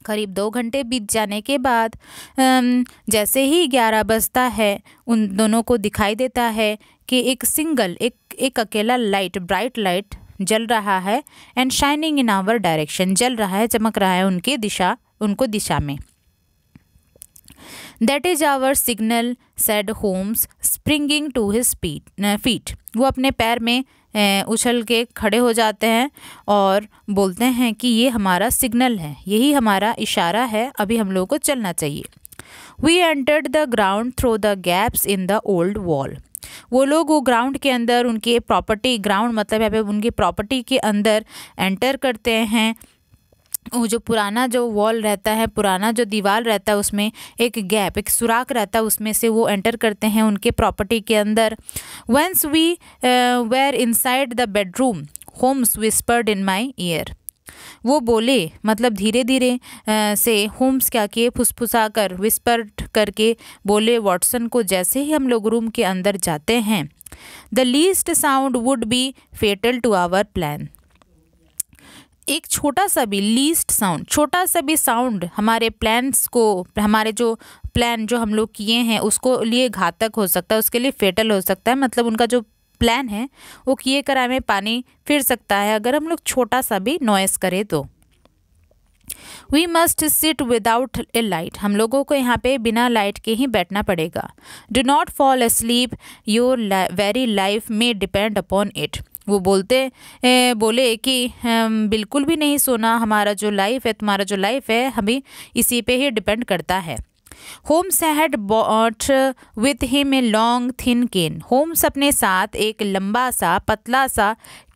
करीब दो घंटे बीत जाने के बाद um, जैसे ही ग्यारह बजता है उन दोनों को दिखाई देता है कि एक सिंगल एक एक अकेला लाइट ब्राइट लाइट जल रहा है and shining in our direction जल रहा है चमक रहा है उनके दिशा उनको दिशा में that is our signal said Holmes springing to his speed feet वो अपने पैर में उछल के खड़े हो जाते हैं और बोलते हैं कि ये हमारा सिग्नल है यही हमारा इशारा है अभी हम लोगों को चलना चाहिए we entered the ground through the gaps in the old wall वो लोग वो ग्राउंड के अंदर उनके प्रॉपर्टी ग्राउंड मतलब यहाँ पे उनकी प्रॉपर्टी के अंदर एंटर करते हैं वो जो पुराना जो वॉल रहता है पुराना जो दीवार रहता है उसमें एक गैप एक सुराख रहता है उसमें से वो एंटर करते हैं उनके प्रॉपर्टी के अंदर once we were inside the bedroom Holmes whispered in my ear वो बोले मतलब धीरे धीरे से होम्स क्या किए फुसफुसा कर विस्पर करके बोले वॉटसन को जैसे ही हम लोग रूम के अंदर जाते हैं the least sound would be fatal to our plan एक छोटा सा भी लीस्ट साउंड छोटा सा भी साउंड हमारे प्लान्स को हमारे जो प्लान जो हम लोग किए हैं उसको लिए घातक हो सकता है उसके लिए फेटल हो सकता है मतलब उनका जो प्लान है वो किए कराए में पानी फिर सकता है अगर हम लोग छोटा सा भी नॉइस करें तो we must sit without a light हम लोगों को यहाँ पे बिना लाइट के ही बैठना पड़ेगा do not fall a sleep your very life may depend upon it वो बोलते ए, बोले कि बिल्कुल भी नहीं सोना हमारा जो लाइफ है तुम्हारा जो लाइफ है हमें इसी पे ही डिपेंड करता है Holmes had bought with him a long thin cane होम्स अपने साथ एक लंबा सा पतला सा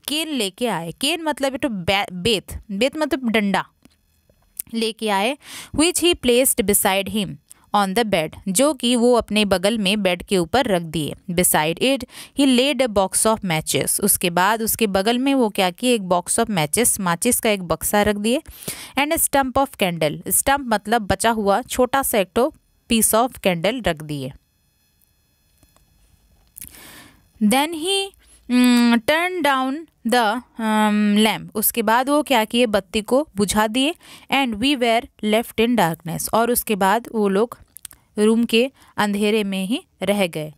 केन लेके आए केन मतलब इट बेथ बेथ मतलब डंडा लेके आए which he placed beside him on the bed जो कि वो अपने बगल में बेड के ऊपर रख दिए beside it he laid a box of matches उसके बाद उसके बगल में वो क्या किए एक बॉक्स ऑफ मैचेस माचिस का एक बक्सा रख दिए and stump of candle stump मतलब बचा हुआ छोटा सा एक तो पीस ऑफ कैंडल रख दिए then he turn down the lamp um, उसके बाद वो क्या किए बत्ती को बुझा दिए and we were left in darkness और उसके बाद वो लोग रूम के अंधेरे में ही रह गए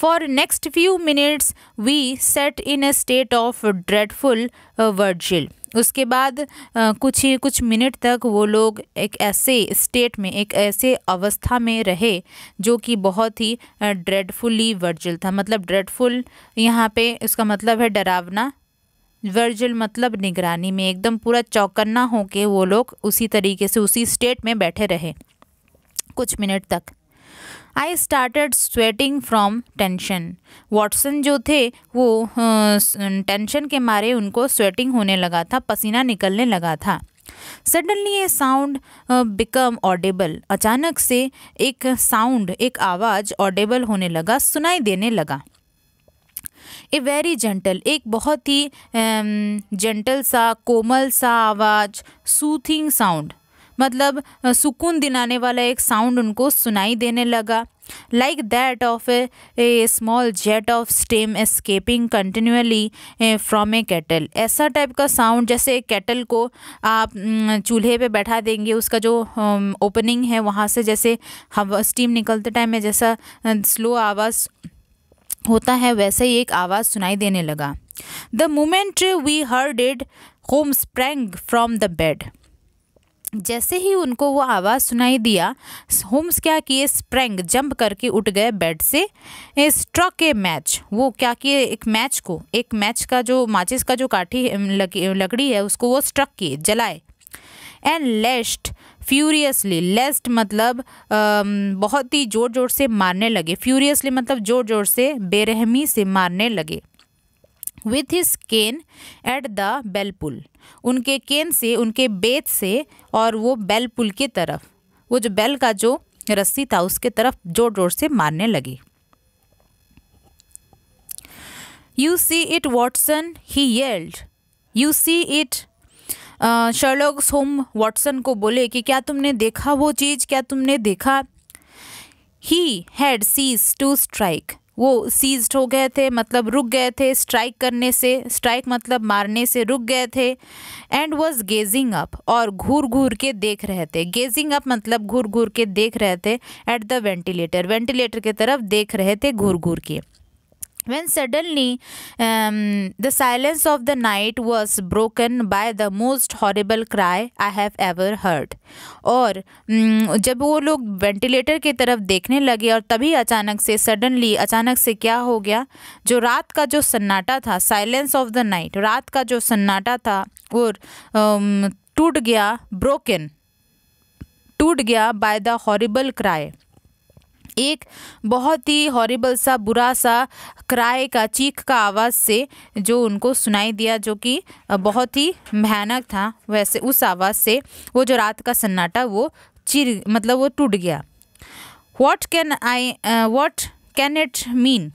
for next few minutes we sat in a state of dreadful vigil उसके बाद कुछ ही कुछ मिनट तक वो लोग एक ऐसे स्टेट में एक ऐसे अवस्था में रहे जो कि बहुत ही ड्रेडफुली वर्जिल था मतलब ड्रेडफुल यहाँ पे इसका मतलब है डरावना वर्जिल मतलब निगरानी में एकदम पूरा चौकन्ना होके वो लोग उसी तरीके से उसी स्टेट में बैठे रहे कुछ मिनट तक I started sweating from tension Watson जो थे वो टेंशन के मारे उनको स्वेटिंग होने लगा था पसीना निकलने लगा था suddenly a sound become audible अचानक से एक साउंड एक आवाज़ ऑडेबल होने लगा सुनाई देने लगा ए वेरी जेंटल एक बहुत ही जेंटल सा कोमल सा आवाज़ सूथिंग साउंड मतलब सुकून दिलाने वाला एक साउंड उनको सुनाई देने लगा like that of a small jet of steam escaping continuously from a kettle ऐसा टाइप का साउंड जैसे एक केटल को आप चूल्हे पे बैठा देंगे उसका जो ओपनिंग है वहाँ से जैसे हवा स्टीम निकलते टाइम में जैसा स्लो आवाज़ होता है वैसे ही एक आवाज़ सुनाई देने लगा the moment we heard it होम स्प्रेंग फ्रॉम द बेड जैसे ही उनको वो आवाज़ सुनाई दिया होम्स क्या किए स्प्रैंग जंप करके उठ गए बेड से स्ट्रक ए मैच वो क्या किए एक मैच को एक मैच का जो माचिस का जो काठी लकड़ी है उसको वो स्ट्रक किए जलाए एंड लेस्ट फ्यूरियसली लेस्ट मतलब आ, बहुत ही ज़ोर ज़ोर से मारने लगे फ्यूरियसली मतलब ज़ोर ज़ोर से बेरहमी से मारने लगे with his cane at the bellpull उनके केन से उनके बेत से और वो बेलपुल की तरफ वो जो बेल का जो रस्सी था उसके तरफ जोर जोर से मारने लगी you see it Watson he yelled you see it Sherlock होम वॉटसन को बोले कि क्या तुमने देखा वो चीज़ क्या तुमने देखा he had ceased to strike वो सीज्ड हो गए थे मतलब रुक गए थे स्ट्राइक करने से स्ट्राइक मतलब मारने से रुक गए थे एंड वॉज गेजिंग अप और घूर घूर के देख रहे थे गेजिंग अप मतलब घूर घूर के देख रहे थे एट द वेंटिलेटर वेंटिलेटर की तरफ देख रहे थे घूर घूर के when suddenly um, the silence of the night was broken by the most horrible cry I have ever heard और mm, जब वो लोग वेंटिलेटर की तरफ देखने लगे और तभी अचानक से सडनली अचानक से क्या हो गया जो रात का जो सन्नाटा था साइलेंस ऑफ द नाइट रात का जो सन्नाटा था वो um, टूट गया ब्रोकन टूट गया बाय द हॉरिबल क्राई एक बहुत ही हॉरिबल सा बुरा सा क्राय का चीख का आवाज़ से जो उनको सुनाई दिया जो कि बहुत ही भयानक था वैसे उस आवाज़ से वो जो रात का सन्नाटा वो चिर मतलब वो टूट गया what can I what can it mean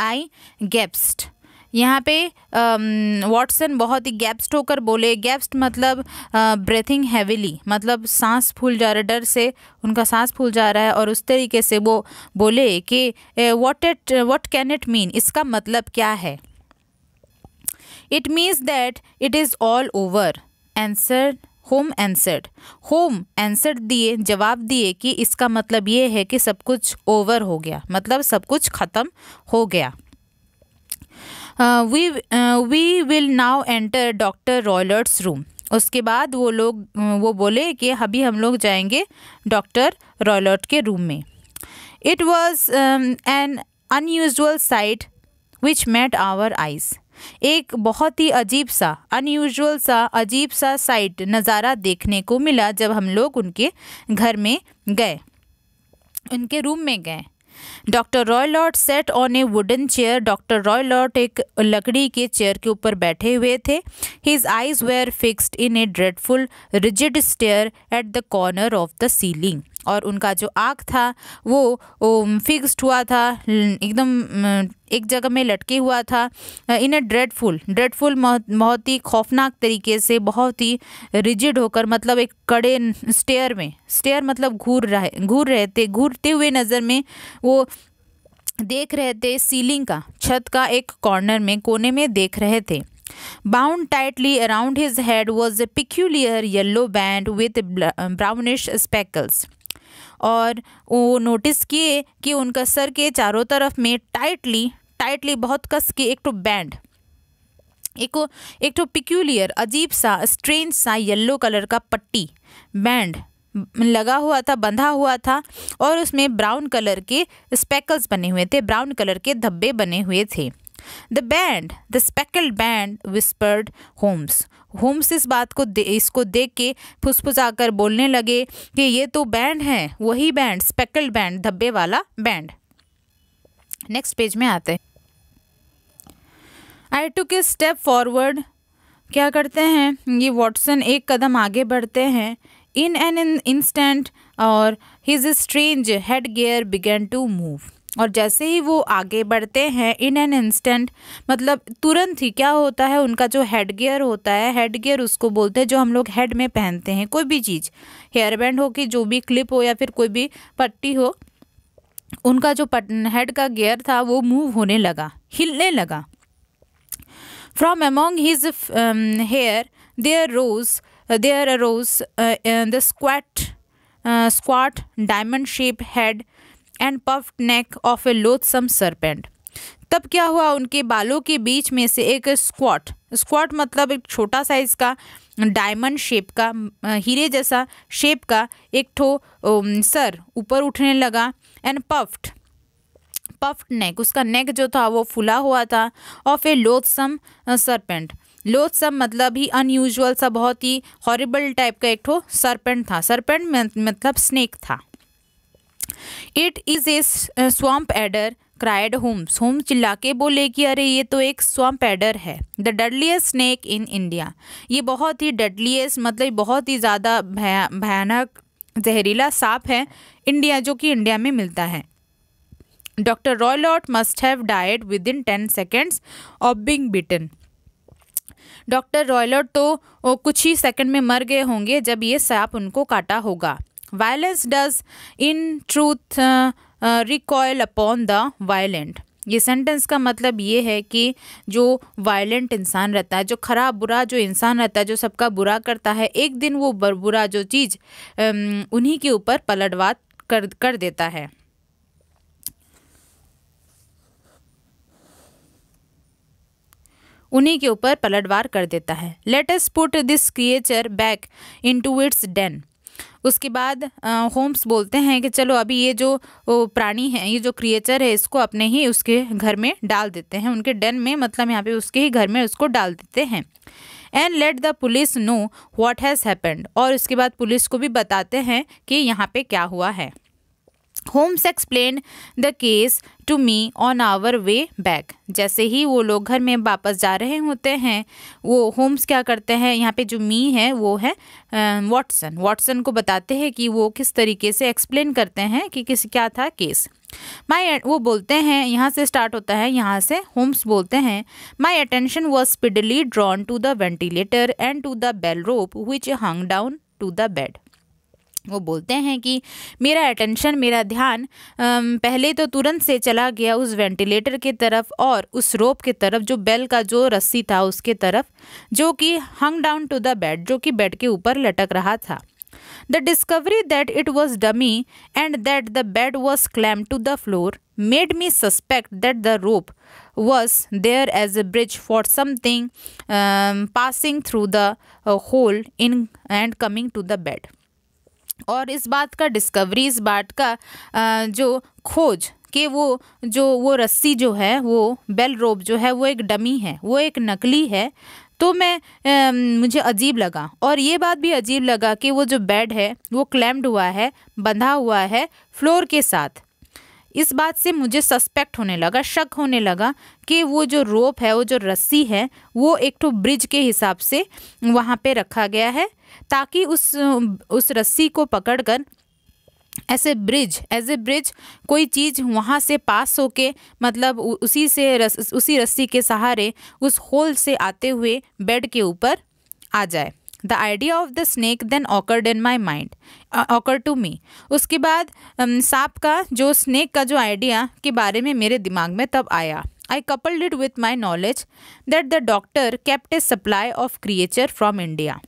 I gasped यहाँ पे वॉटसन बहुत ही गैप्स्ट होकर बोले गैप्स्ट मतलब ब्रेथिंग हैविली मतलब सांस फूल जा रहा है डर से उनका सांस फूल जा रहा है और उस तरीके से वो बोले कि what it what can it mean इसका मतलब क्या है it means that it is all over answer home answered home answer दिए जवाब दिए कि इसका मतलब ये है कि सब कुछ ओवर हो गया मतलब सब कुछ ख़त्म हो गया we we will now enter doctor Roylott's room उसके बाद वो लोग uh, वो बोले कि अभी हम लोग जाएंगे डॉक्टर रॉयलर्ट के रूम में it was an unusual sight which met our eyes एक बहुत ही अजीब सा अनयूजल सा अजीब सा साइट नज़ारा देखने को मिला जब हम लोग उनके घर में गए उनके रूम में गए doctor Roylott sat on a wooden chair doctor Roylott एक लकड़ी के चेयर के ऊपर बैठे हुए थे his eyes were fixed in a dreadful rigid stare at the corner of the ceiling और उनका जो आँख था वो, वो फिक्स्ड हुआ था एकदम एक जगह में लटके हुआ था इन ए ड्रेडफुल ड्रेडफुल बहुत ही खौफनाक तरीके से बहुत ही रिजिड होकर मतलब एक कड़े स्टेयर में स्टेयर मतलब घूर रहे घूर रहे थे घूरते हुए नज़र में वो देख रहे थे सीलिंग का छत का एक कॉर्नर में कोने में देख रहे थे bound tightly around his head was a peculiar yellow band with brownish speckles और वो नोटिस किए कि उनका सर के चारों तरफ में टाइटली टाइटली बहुत कस के एक तो बैंड एक एक तो पिक्यूलियर अजीब सा स्ट्रेंज सा येलो कलर का पट्टी बैंड लगा हुआ था बंधा हुआ था और उसमें ब्राउन कलर के स्पेकल्स बने हुए थे ब्राउन कलर के धब्बे बने हुए थे the band the speckled band whispered Holmes Holmes इस बात को दे इसको देख के फुसफुसाकर बोलने लगे कि ये तो बैंड है वही बैंड स्पेकल्ड बैंड धब्बे वाला बैंड नेक्स्ट पेज में आते हैं आई टुक ए स्टेप फॉरवर्ड क्या करते हैं ये वॉटसन एक कदम आगे बढ़ते हैं इन एन इंस्टेंट और his strange head gear began to move और जैसे ही वो आगे बढ़ते हैं इन एन इंस्टेंट मतलब तुरंत ही क्या होता है उनका जो हेड गियर होता है हेड गियर उसको बोलते हैं जो हम लोग हेड में पहनते हैं कोई भी चीज़ हेयर बैंड हो कि जो भी क्लिप हो या फिर कोई भी पट्टी हो उनका जो पट हेड का गियर था वो मूव होने लगा हिलने लगा from among his hair there rose there rose the squat squat diamond shape head and puffed neck of a loathsome serpent तब क्या हुआ उनके बालों के बीच में से एक स्क्वाट स्क्वाट मतलब एक छोटा साइज का डायमंड शेप का हीरे जैसा शेप का एक ठो सर ऊपर उठने लगा एंड पफ्ड पफ्ड नेक उसका नेक जो था वो फुला हुआ था ऑफ ए लोथसम सरपेंट लोथसम मतलब ही अनयूजल सा बहुत ही हॉरिबल टाइप का एक ठो सरपेंट था सरपेंट मतलब स्नेक था it is a swamp adder cried Holmes होम चिल्ला के बोले कि अरे ये तो एक स्वम्प एडर है the deadliest snake in India ये बहुत ही डडलीस्ट मतलब बहुत ही ज़्यादा भयानक जहरीला सांप है इंडिया जो कि इंडिया में मिलता है doctor Roylott must have died within ten seconds of being bitten doctor Roylott तो कुछ ही सेकंड में मर गए होंगे जब ये सांप उनको काटा होगा violence does in truth recoil upon the violent ये सेंटेंस का मतलब ये है कि जो वायलेंट इंसान रहता है जो खराब बुरा जो इंसान रहता है जो सबका बुरा करता है एक दिन वो बुरा जो चीज़ um, उन्हीं के ऊपर पलटवार कर कर देता है उन्हीं के ऊपर पलटवार कर देता है let put this creature back into its den उसके बाद होम्स बोलते हैं कि चलो अभी ये जो प्राणी है ये जो क्रिएचर है इसको अपने ही उसके घर में डाल देते हैं उनके डन में मतलब यहाँ पे उसके ही घर में उसको डाल देते हैं and late the police know what has happened और उसके बाद पुलिस को भी बताते हैं कि यहाँ पे क्या हुआ है Holmes explain the case to me on our way back जैसे ही वो लोग घर में वापस जा रहे होते हैं वो होम्स क्या करते हैं यहाँ पे जो मी है वो है वॉटसन वॉटसन को बताते हैं कि वो किस तरीके से एक्सप्लेन करते हैं कि किस क्या था केस माई वो बोलते हैं यहाँ से स्टार्ट होता है यहाँ से होम्स बोलते हैं my attention was speedily drawn to the ventilator and to the bell rope which hung down to the bed वो बोलते हैं कि मेरा अटेंशन मेरा ध्यान पहले तो तुरंत से चला गया उस वेंटिलेटर के तरफ और उस रोप के तरफ जो बेल का जो रस्सी था उसके तरफ जो कि hung down to the bed जो कि बेड के ऊपर लटक रहा था the discovery that it was dummy and that the bed was clamped to the floor made me suspect that the rope was there as a bridge for something passing through the hole in and coming to the bed और इस बात का discovery इस बात का जो खोज कि वो जो वो रस्सी जो है वो बेल रोप जो है वो एक डमी है वो एक नकली है तो मैं आ, मुझे अजीब लगा और ये बात भी अजीब लगा कि वो जो बेड है वो क्लैम्ड हुआ है बंधा हुआ है फ्लोर के साथ इस बात से मुझे सस्पेक्ट होने लगा शक होने लगा कि वो जो रोप है वो जो रस्सी है वो एक तो ब्रिज के हिसाब से वहाँ पे रखा गया है ताकि उस उस रस्सी को पकड़कर ऐसे ब्रिज एज ए ब्रिज कोई चीज़ वहाँ से पास होके मतलब उसी से रस, उसी रस्सी के सहारे उस होल से आते हुए बेड के ऊपर आ जाए the idea of the snake then occurred in my mind occur to me उसके बाद um, सांप का जो स्नैक का जो आइडिया के बारे में मेरे दिमाग में तब आया I coupled it with my knowledge that the doctor kept a supply of creature from India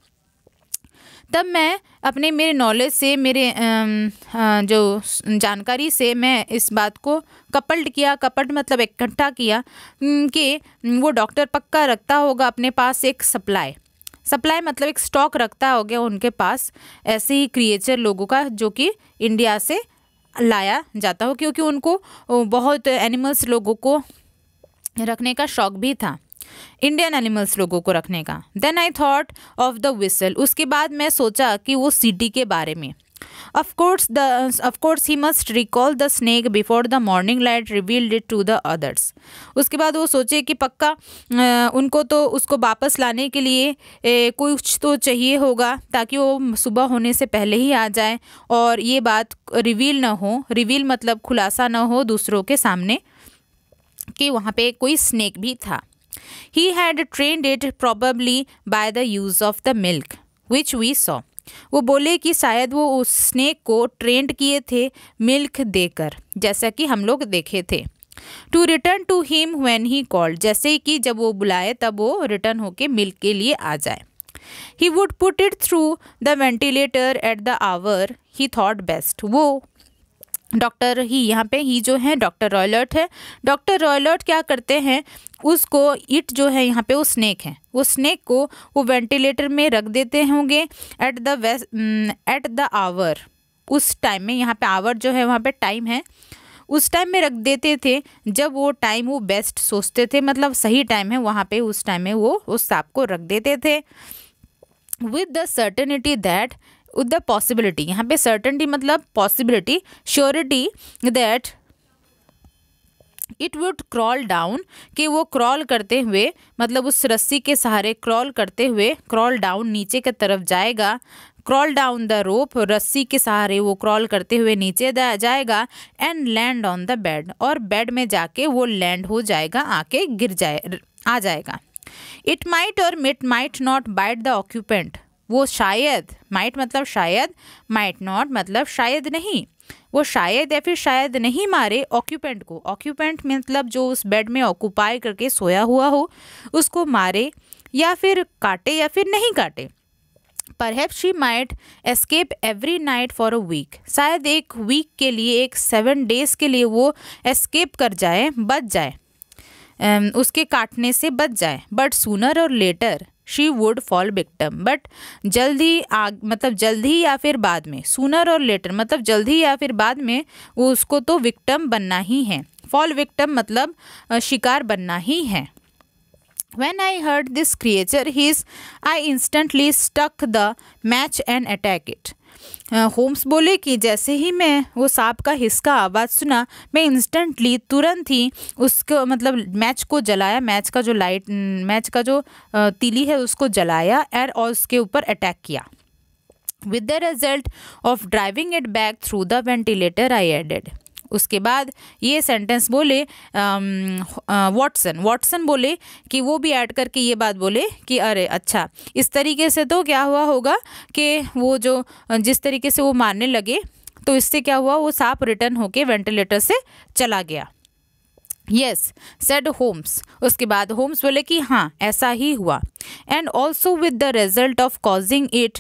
तब मैं अपने मेरे नॉलेज से मेरे um, uh, जो जानकारी से मैं इस बात को कपल्ड किया कपल्ड मतलब इकट्ठा किया कि वो डॉक्टर पक्का रखता होगा अपने पास एक सप्लाई सप्लाई मतलब एक स्टॉक रखता हो गया उनके पास ऐसे ही क्रिएचर लोगों का जो कि इंडिया से लाया जाता हो क्योंकि उनको बहुत एनिमल्स लोगों को रखने का शौक भी था इंडियन एनिमल्स लोगों को रखने का then I thought of the whistle उसके बाद मैं सोचा कि वो सिटी के बारे में Of course, the of course he must recall the snake before the morning light revealed it to the others. उसके बाद वो सोचे कि पक्का उनको तो उसको वापस लाने के लिए कुछ तो चाहिए होगा ताकि वो सुबह होने से पहले ही आ जाए और ये बात रिवील ना हो रिवील मतलब खुलासा ना हो दूसरों के सामने कि वहाँ पे कोई स्नेक भी था he had trained it probably by the use of the milk which we saw वो बोले कि शायद वो उस स्नेक को ट्रेंड किए थे मिल्क देकर जैसा कि हम लोग देखे थे to return to him when he called जैसे कि जब वो बुलाए तब वो रिटर्न होके मिल्क के लिए आ जाए he would put it through the ventilator at the hour he thought best वो डॉक्टर ही यहाँ पे ही जो है डॉक्टर रॉयलर्ट है डॉक्टर रॉयलर्ट क्या करते हैं उसको इट जो है यहाँ पे वो स्नेक है वो स्नेक को वो वेंटिलेटर में रख देते होंगे at the at the hour उस टाइम में यहाँ पे आवर जो है वहाँ पे टाइम है उस टाइम में रख देते थे जब वो टाइम वो बेस्ट सोचते थे मतलब सही टाइम है वहाँ पे उस टाइम में वो उस सांप को रख देते थे with the certainty that with the possibility यहाँ पे सर्टनटी मतलब possibility surety that it would crawl down कि वो क्रॉल करते हुए मतलब उस रस्सी के सहारे क्रॉल करते हुए क्रॉल डाउन नीचे की तरफ जाएगा क्रॉल डाउन द रोप रस्सी के सहारे वो क्रॉल करते हुए नीचे जाएगा and land on the bed और बेड में जाके वो लैंड हो जाएगा आके गिर जाए आ जाएगा it might or might might not bite the occupant वो शायद माइट मतलब शायद माइट नॉट मतलब शायद नहीं वो शायद या फिर शायद नहीं मारे ऑक्यूपेंट को ऑक्यूपेंट मतलब जो उस बेड में ऑक्यूपाई करके सोया हुआ हो उसको मारे या फिर काटे या फिर नहीं काटे perhaps she might escape every night for a week शायद एक वीक के लिए एक सेवन डेज के लिए वो एस्केप कर जाए बच जाए उसके काटने से बच जाए but sooner or later she would fall victim but जल्द ही आग मतलब जल्द ही या फिर बाद में सूनर और लेटर मतलब जल्द ही या फिर बाद में वो उसको तो विक्टम बनना ही है फॉल विक्टम मतलब शिकार बनना ही है When I heard this creature hiss, I instantly stuck the match and attacked it. Holmes बोले कि जैसे ही मैं वो सांप का हिस्का आवाज़ सुना मैं इंस्टेंटली तुरंत ही उसको मतलब मैच को जलाया मैच का जो लाइट मैच का जो तीली है उसको जलाया एर और उसके ऊपर अटैक किया with the result of driving it back through the ventilator I added उसके बाद ये सेंटेंस बोले वॉटसन um, वॉटसन uh, बोले कि वो भी ऐड करके ये बात बोले कि अरे अच्छा इस तरीके से तो क्या हुआ होगा कि वो जो uh, जिस तरीके से वो मारने लगे तो इससे क्या हुआ वो सांप रिटर्न होके वेंटिलेटर से चला गया यस सेड होम्स उसके बाद होम्स बोले कि हाँ ऐसा ही हुआ and also with the result of causing it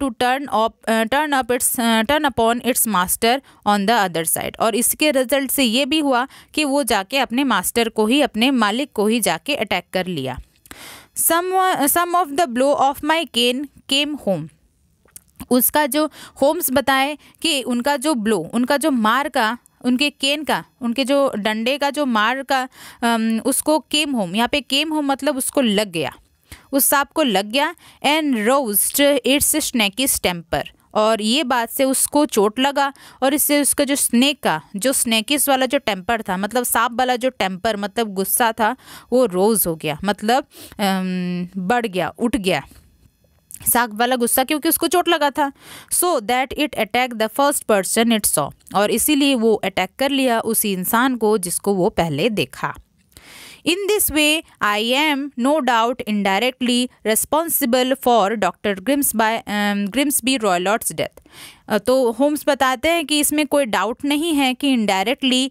to turn up turn up its turn upon its master on the other side और इसके रिजल्ट से ये भी हुआ कि वो जाके अपने मास्टर को ही अपने मालिक को ही जाके अटैक कर लिया some some of the blow of my cane came home उसका जो होम्स बताए कि उनका जो ब्लो उनका जो मार का उनके केन का उनके जो डंडे का जो मार का उसको केम होम यहाँ पे केम होम मतलब उसको लग गया उस सांप को लग गया and roused its snakish temper और ये बात से उसको चोट लगा और इससे उसका जो स्नेक का जो स्नेकिस वाला जो टेम्पर था मतलब सांप वाला जो टेम्पर मतलब गुस्सा था वो रोज़ हो गया मतलब बढ़ गया उठ गया साग वाला गुस्सा क्योंकि उसको चोट लगा था so that it attack the first person it saw और इसीलिए वो अटैक कर लिया उसी इंसान को जिसको वो पहले देखा in this way I am no doubt indirectly responsible for doctor Grimesby Grimesby Roylott's death तो होम्स बताते हैं कि इसमें कोई डाउट नहीं है कि इनडायरेक्टली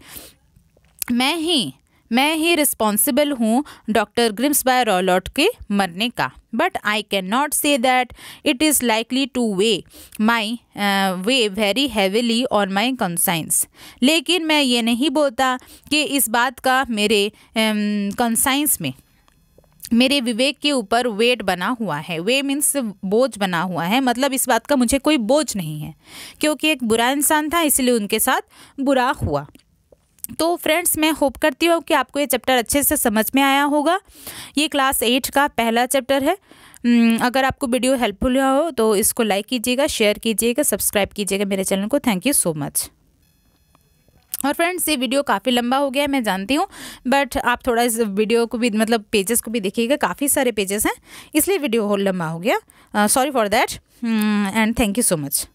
मैं ही मैं ही रिस्पॉन्सिबल हूँ डॉक्टर ग्रिम्स बाय रॉलॉट के मरने का but I can not say that it is likely to weigh my weigh very heavily on my conscience लेकिन मैं ये नहीं बोलता कि इस बात का मेरे कंसाइंस um, में मेरे विवेक के ऊपर वेट बना हुआ है वे मीन्स बोझ बना हुआ है मतलब इस बात का मुझे कोई बोझ नहीं है क्योंकि एक बुरा इंसान था इसलिए उनके साथ बुरा हुआ तो फ्रेंड्स मैं होप करती हूँ कि आपको ये चैप्टर अच्छे से समझ में आया होगा ये क्लास एट का पहला चैप्टर है अगर आपको वीडियो हेल्पफुल हुआ हो तो इसको लाइक कीजिएगा शेयर कीजिएगा सब्सक्राइब कीजिएगा मेरे चैनल को थैंक यू सो मच और फ्रेंड्स ये वीडियो काफ़ी लंबा हो गया है मैं जानती हूँ बट आप थोड़ा इस वीडियो को भी मतलब पेजेस को भी देखिएगा काफ़ी सारे पेजेस हैं इसलिए वीडियो लंबा हो गया sorry for that and thank you so much